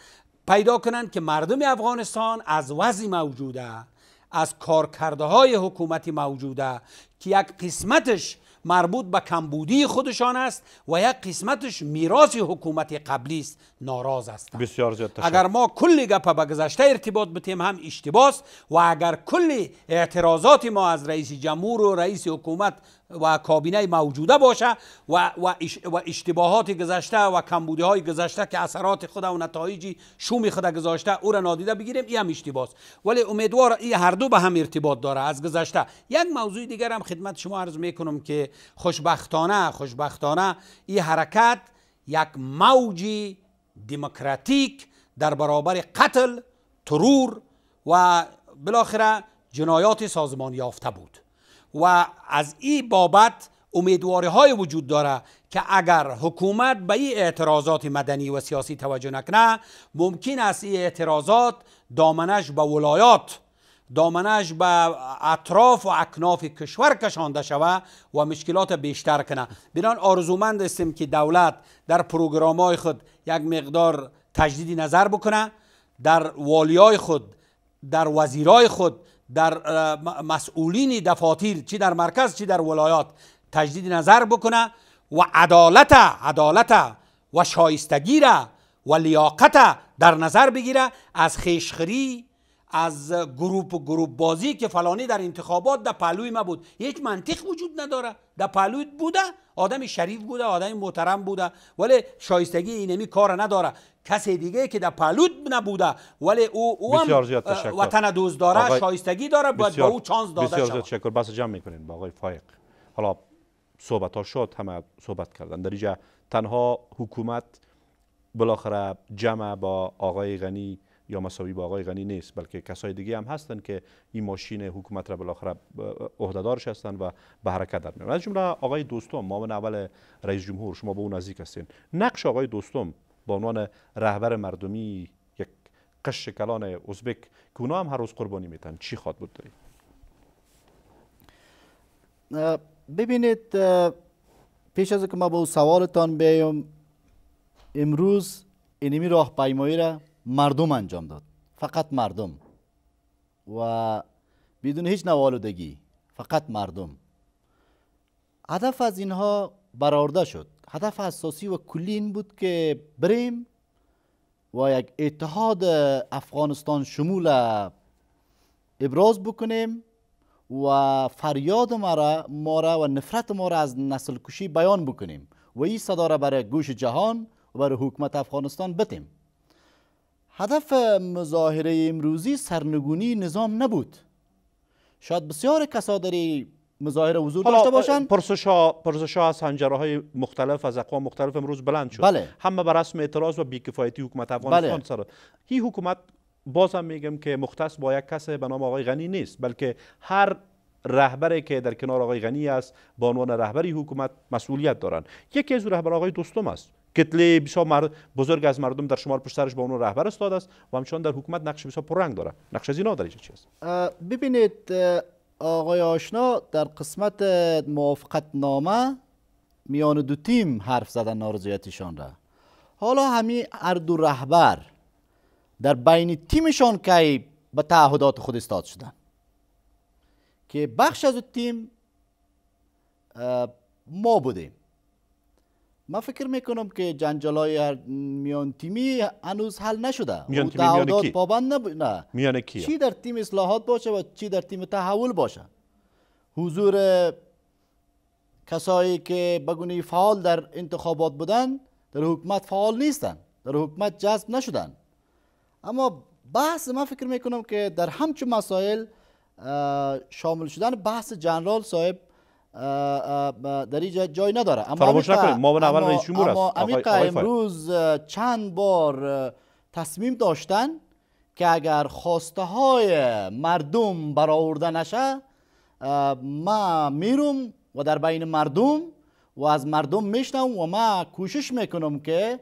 Speaker 4: پیدا کنند که مردم افغانستان از وضع موجوده از کارکرده های حکومتی موجوده که یک قسمتش مربوط به کمبودی خودشان است و یک قسمتش میراث حکومت قبلی است ناراض است
Speaker 1: بسیار زیاد اگر ما
Speaker 4: کلی گپ به گذشته ارتباط بتیم هم اشتباس و اگر کلی اعتراضات ما از رئیس جمهور و رئیس حکومت و کابینه موجوده باشه و, و, اشتباهات گذشته و کمبودی های گذشته که اثرات خود و نتایج شوم خود گذاشته او را نادیده بگیریم این هم اشتباس ولی امیدوار این هر دو به هم ارتباط داره از گذشته یک موضوع دیگر هم خدمت شما عرض میکنم که خوشبختانه خوشبختانه این حرکت یک موجی دموکراتیک در برابر قتل ترور و بالاخره جنایات سازمان یافته بود و از این بابت امیدواری های وجود داره که اگر حکومت به این اعتراضات مدنی و سیاسی توجه نکنه ممکن است این اعتراضات دامنش به ولایات دامنش به اطراف و اکناف کشور کشانده شوه و مشکلات بیشتر کنه بنان آرزومند هستیم که دولت در پروگرام های خود یک مقدار تجدید نظر بکنه در های خود در وزیرای خود در مسئولین دفاتیر چی در مرکز چی در ولایات تجدید نظر بکنه و عدالت عدالت و شایستگی را و لیاقت در نظر بگیره از خیشخری از گروپ گروپ بازی که فلانی در انتخابات در پهلوی ما بود یک منطق وجود نداره در پهلوی بوده آدم شریف بوده آدم محترم بوده ولی شایستگی اینمی کار نداره کسی دیگه که در پالود نبوده ولی او او هم وطن دوست داره آقای... شایستگی داره باید بسیار... با او چانس داده بسیار زیاد
Speaker 1: تشکر بس جمع میکنین با آقای فایق حالا صحبت ها شد همه صحبت کردن در اینجا تنها حکومت بالاخره جمع با آقای غنی یا مساوی با آقای غنی نیست بلکه کسای دیگه هم هستن که این ماشین حکومت را بالاخره عهدهدارش هستن و به حرکت در میارن از جمله آقای دوستم معاون اول رئیس جمهور شما به اون نزدیک هستین نقش آقای دوستم به عنوان رهبر مردمی یک قش کلان ازبک که اونا هم هر روز قربانی میتن چی خواد بود داری؟
Speaker 5: ببینید پیش از که ما به سوالتان بیایم امروز اینمی راه پیمایی را مردم انجام داد فقط مردم و بدون هیچ نوالودگی فقط مردم هدف از اینها برآورده شد هدف اساسی و کلی این بود که بریم و یک اتحاد افغانستان شمول ابراز بکنیم و فریاد ما را, و نفرت ما را از نسل کشی بیان بکنیم و این صدا را برای گوش جهان و برای حکومت افغانستان بتیم هدف مظاهره امروزی سرنگونی نظام نبود شاید بسیار کسا در مظاهره حضور داشته باشن
Speaker 1: پرسش ها از هنجره های مختلف از اقوام مختلف امروز بلند شد بله. همه بر رسم اعتراض و بیکفایتی حکومت افغانستان بله. سر هی حکومت بازم میگم که مختص با یک کس به نام آقای غنی نیست بلکه هر رهبری که در کنار آقای غنی است با عنوان رهبری حکومت مسئولیت دارند یکی از رهبر آقای دوستم است کتله بسیار بزرگ از مردم در شمار پشت سرش به اون رهبر استاد است و همچنان در حکومت نقش بسیار پررنگ داره نقش از اینا در چی است
Speaker 5: ببینید آقای آشنا در قسمت موافقت نامه میان دو تیم حرف زدن نارضایتیشان را حالا همین هر دو رهبر در بین تیمشان که به تعهدات خود استاد شدن که بخش از تیم ما بودیم ما فکر میکنم که جنجالای میان تیمی هنوز حل نشده میان تیمی میان کی؟ پابند نب... نه میان کی چی در تیم اصلاحات باشه و چی در تیم تحول باشه حضور کسایی که بگونی فعال در انتخابات بودن در حکومت فعال نیستن در حکومت جذب نشدن اما بحث من فکر میکنم که در همچون مسائل شامل شدن بحث جنرال صاحب در اینجا جای نداره اما اول رئیس جمهور امروز چند بار تصمیم داشتن که اگر خواسته های مردم برآورده نشه ما میروم و در بین مردم و از مردم میشنم و ما کوشش میکنم که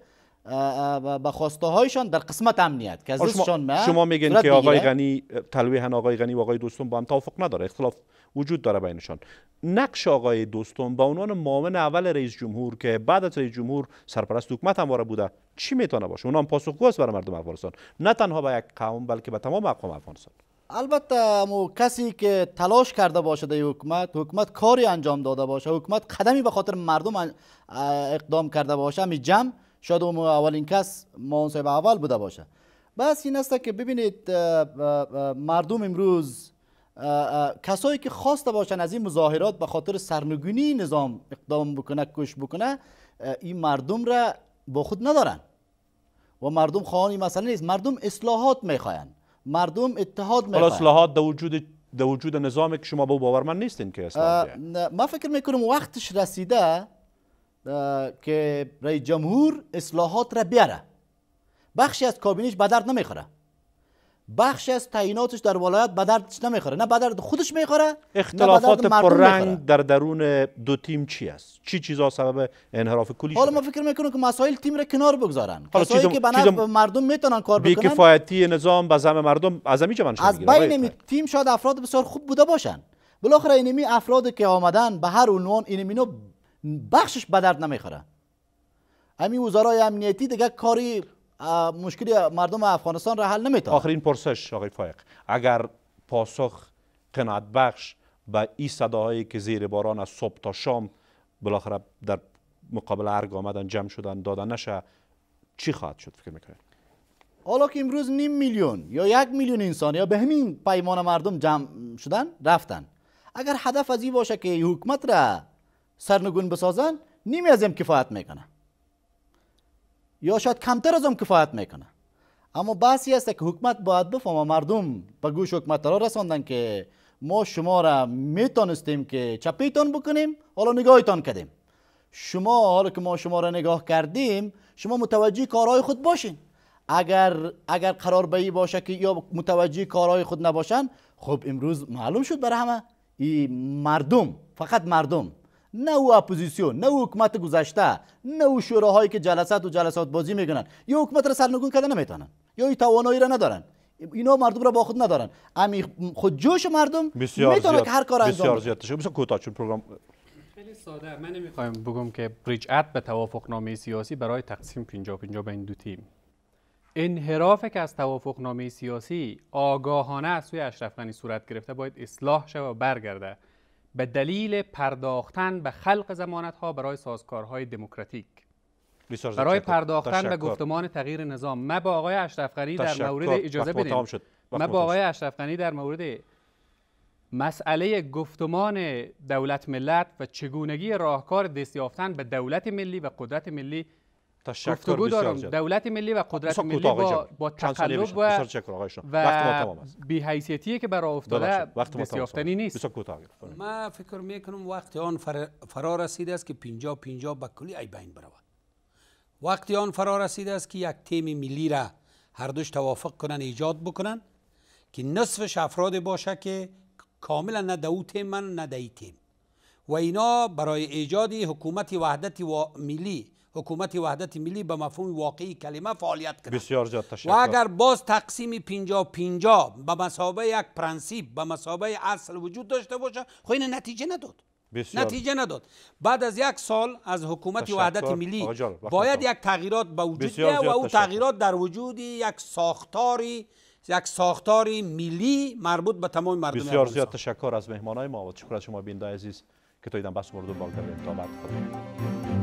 Speaker 5: به خواسته هایشان در قسمت امنیت که شما,
Speaker 1: شما میگین که آقای غنی تلویحا آقای غنی و آقای دوستون با هم توافق نداره اختلاف وجود داره بینشان نقش آقای دوستون با عنوان معاون اول رئیس جمهور که بعد از رئیس جمهور سرپرست حکومت همواره بوده چی میتونه باشه اونم پاسخگو است برای مردم افغانستان نه تنها
Speaker 5: به یک قوم بلکه به تمام اقوام افغانستان البته مو کسی که تلاش کرده باشه در حکومت حکومت کاری انجام داده باشه حکومت قدمی به خاطر مردم اقدام کرده باشه می جمع شاید اون اولین کس معاون اول بوده باشه بس این است که ببینید مردم امروز کسایی که خواسته باشن از این مظاهرات به خاطر سرنگونی نظام اقدام بکنه کش بکنه این مردم را با خود ندارن و مردم خواهان مسئله نیست مردم اصلاحات میخواین مردم اتحاد میخواین
Speaker 1: اصلاحات در وجود در وجود نظامی که شما با باورمند نیستین که
Speaker 5: ما فکر میکنم وقتش رسیده که رئیس جمهور اصلاحات را بیاره بخشی از کابینش به درد نمیخوره بخش از تعییناتش در ولایت به درد نمیخوره نه به درد خودش میخوره
Speaker 1: اختلافات پررنگ در درون دو تیم چی است چی چیزا سبب انحراف کلی حالا ما فکر میکنیم که مسائل تیم را کنار بگذارن حالا چیزم... که بنا
Speaker 5: مردم میتونن کار بکنن
Speaker 1: بیکفایتی نظام به زم مردم از همین چه از بین
Speaker 5: تیم شاید افراد بسیار خوب بوده باشن بالاخره اینمی افرادی که آمدن به هر عنوان اینمینو بخشش به درد نمیخوره همین وزرای امنیتی دیگه کاری مشکلی مردم افغانستان را حل نمیتونه آخرین
Speaker 1: پرسش آقای فایق اگر پاسخ قناعت بخش به این صداهایی که زیر باران از صبح تا شام بالاخره در مقابل ارگ آمدن جمع شدن دادن نشه چی خواهد شد فکر میکنید
Speaker 5: حالا که امروز نیم میلیون یا یک میلیون انسان یا به همین پیمان مردم جمع شدن رفتن اگر هدف از این باشه که حکومت را سرنگون بسازن نیمی از هم کفایت میکنه یا شاید کمتر از هم کفایت میکنه اما بحثی است که حکمت باید بفهمه مردم به گوش حکمت را رساندن که ما شما را میتونستیم که چپیتون بکنیم حالا نگاهتان کردیم شما حالا که ما شما را نگاه کردیم شما متوجه کارهای خود باشین اگر اگر قرار به باشه که یا متوجه کارهای خود نباشن خب امروز معلوم شد برای همه این مردم فقط مردم نه او اپوزیسیون نه او حکومت گذشته نه او شوراهایی که جلسات و جلسات بازی میکنن یا حکومت را سرنگون کرده نمیتونن یا این توانایی را ندارن اینا مردم را با خود ندارن امی خود جوش مردم میتونه که هر کار انجام بسیار
Speaker 1: زیاد تشکر بسیار کوتاه چون پروگرام
Speaker 2: خیلی ساده من نمیخوام بگم که ات به توافقنامه سیاسی برای تقسیم 50 50 به این دو تیم انحراف که از توافقنامه سیاسی آگاهانه از سوی اشرف صورت گرفته باید اصلاح شود و برگرده به دلیل پرداختن به خلق زمانت ها برای سازکارهای دموکراتیک برای پرداختن به گفتمان تغییر نظام ما با آقای اشرفغنی در مورد اجازه بدیم ما با آقای اشرفغنی در مورد مسئله گفتمان دولت ملت و چگونگی راهکار دست یافتن به دولت ملی و قدرت ملی تشکر دارم. دولت ملی و قدرت ملی با, با تقلب و, و که برای افتاده دستیافتنی نیست
Speaker 4: من فکر میکنم وقتی آن فرا رسیده است که پینجا پینجا به کلی ای بین برود وقتی آن فرا رسیده است که یک تیم ملی را هر دوش توافق کنن ایجاد بکنن که نصفش افراد باشه که کاملا نه دو تیم من نه تیم و اینا برای ایجاد حکومت وحدت و ملی حکومت وحدت ملی به مفهوم واقعی کلمه فعالیت
Speaker 1: کرد بسیار زیاد تشکر و اگر
Speaker 4: باز تقسیم 50 50 به مسابقه یک پرنسیب به مسابقه اصل وجود داشته باشه خو خب این نتیجه نداد بسیار. نتیجه نداد بعد از یک سال از حکومت وحدت ملی باید یک تغییرات به وجود بیاد و او تغییرات در وجود یک ساختاری یک ساختار ملی مربوط به تمام مردم بسیار زیاد
Speaker 1: تشکر از مهمانای ما و تشکر از شما بینده عزیز که تا ایدن بس مورد تا بعد خدا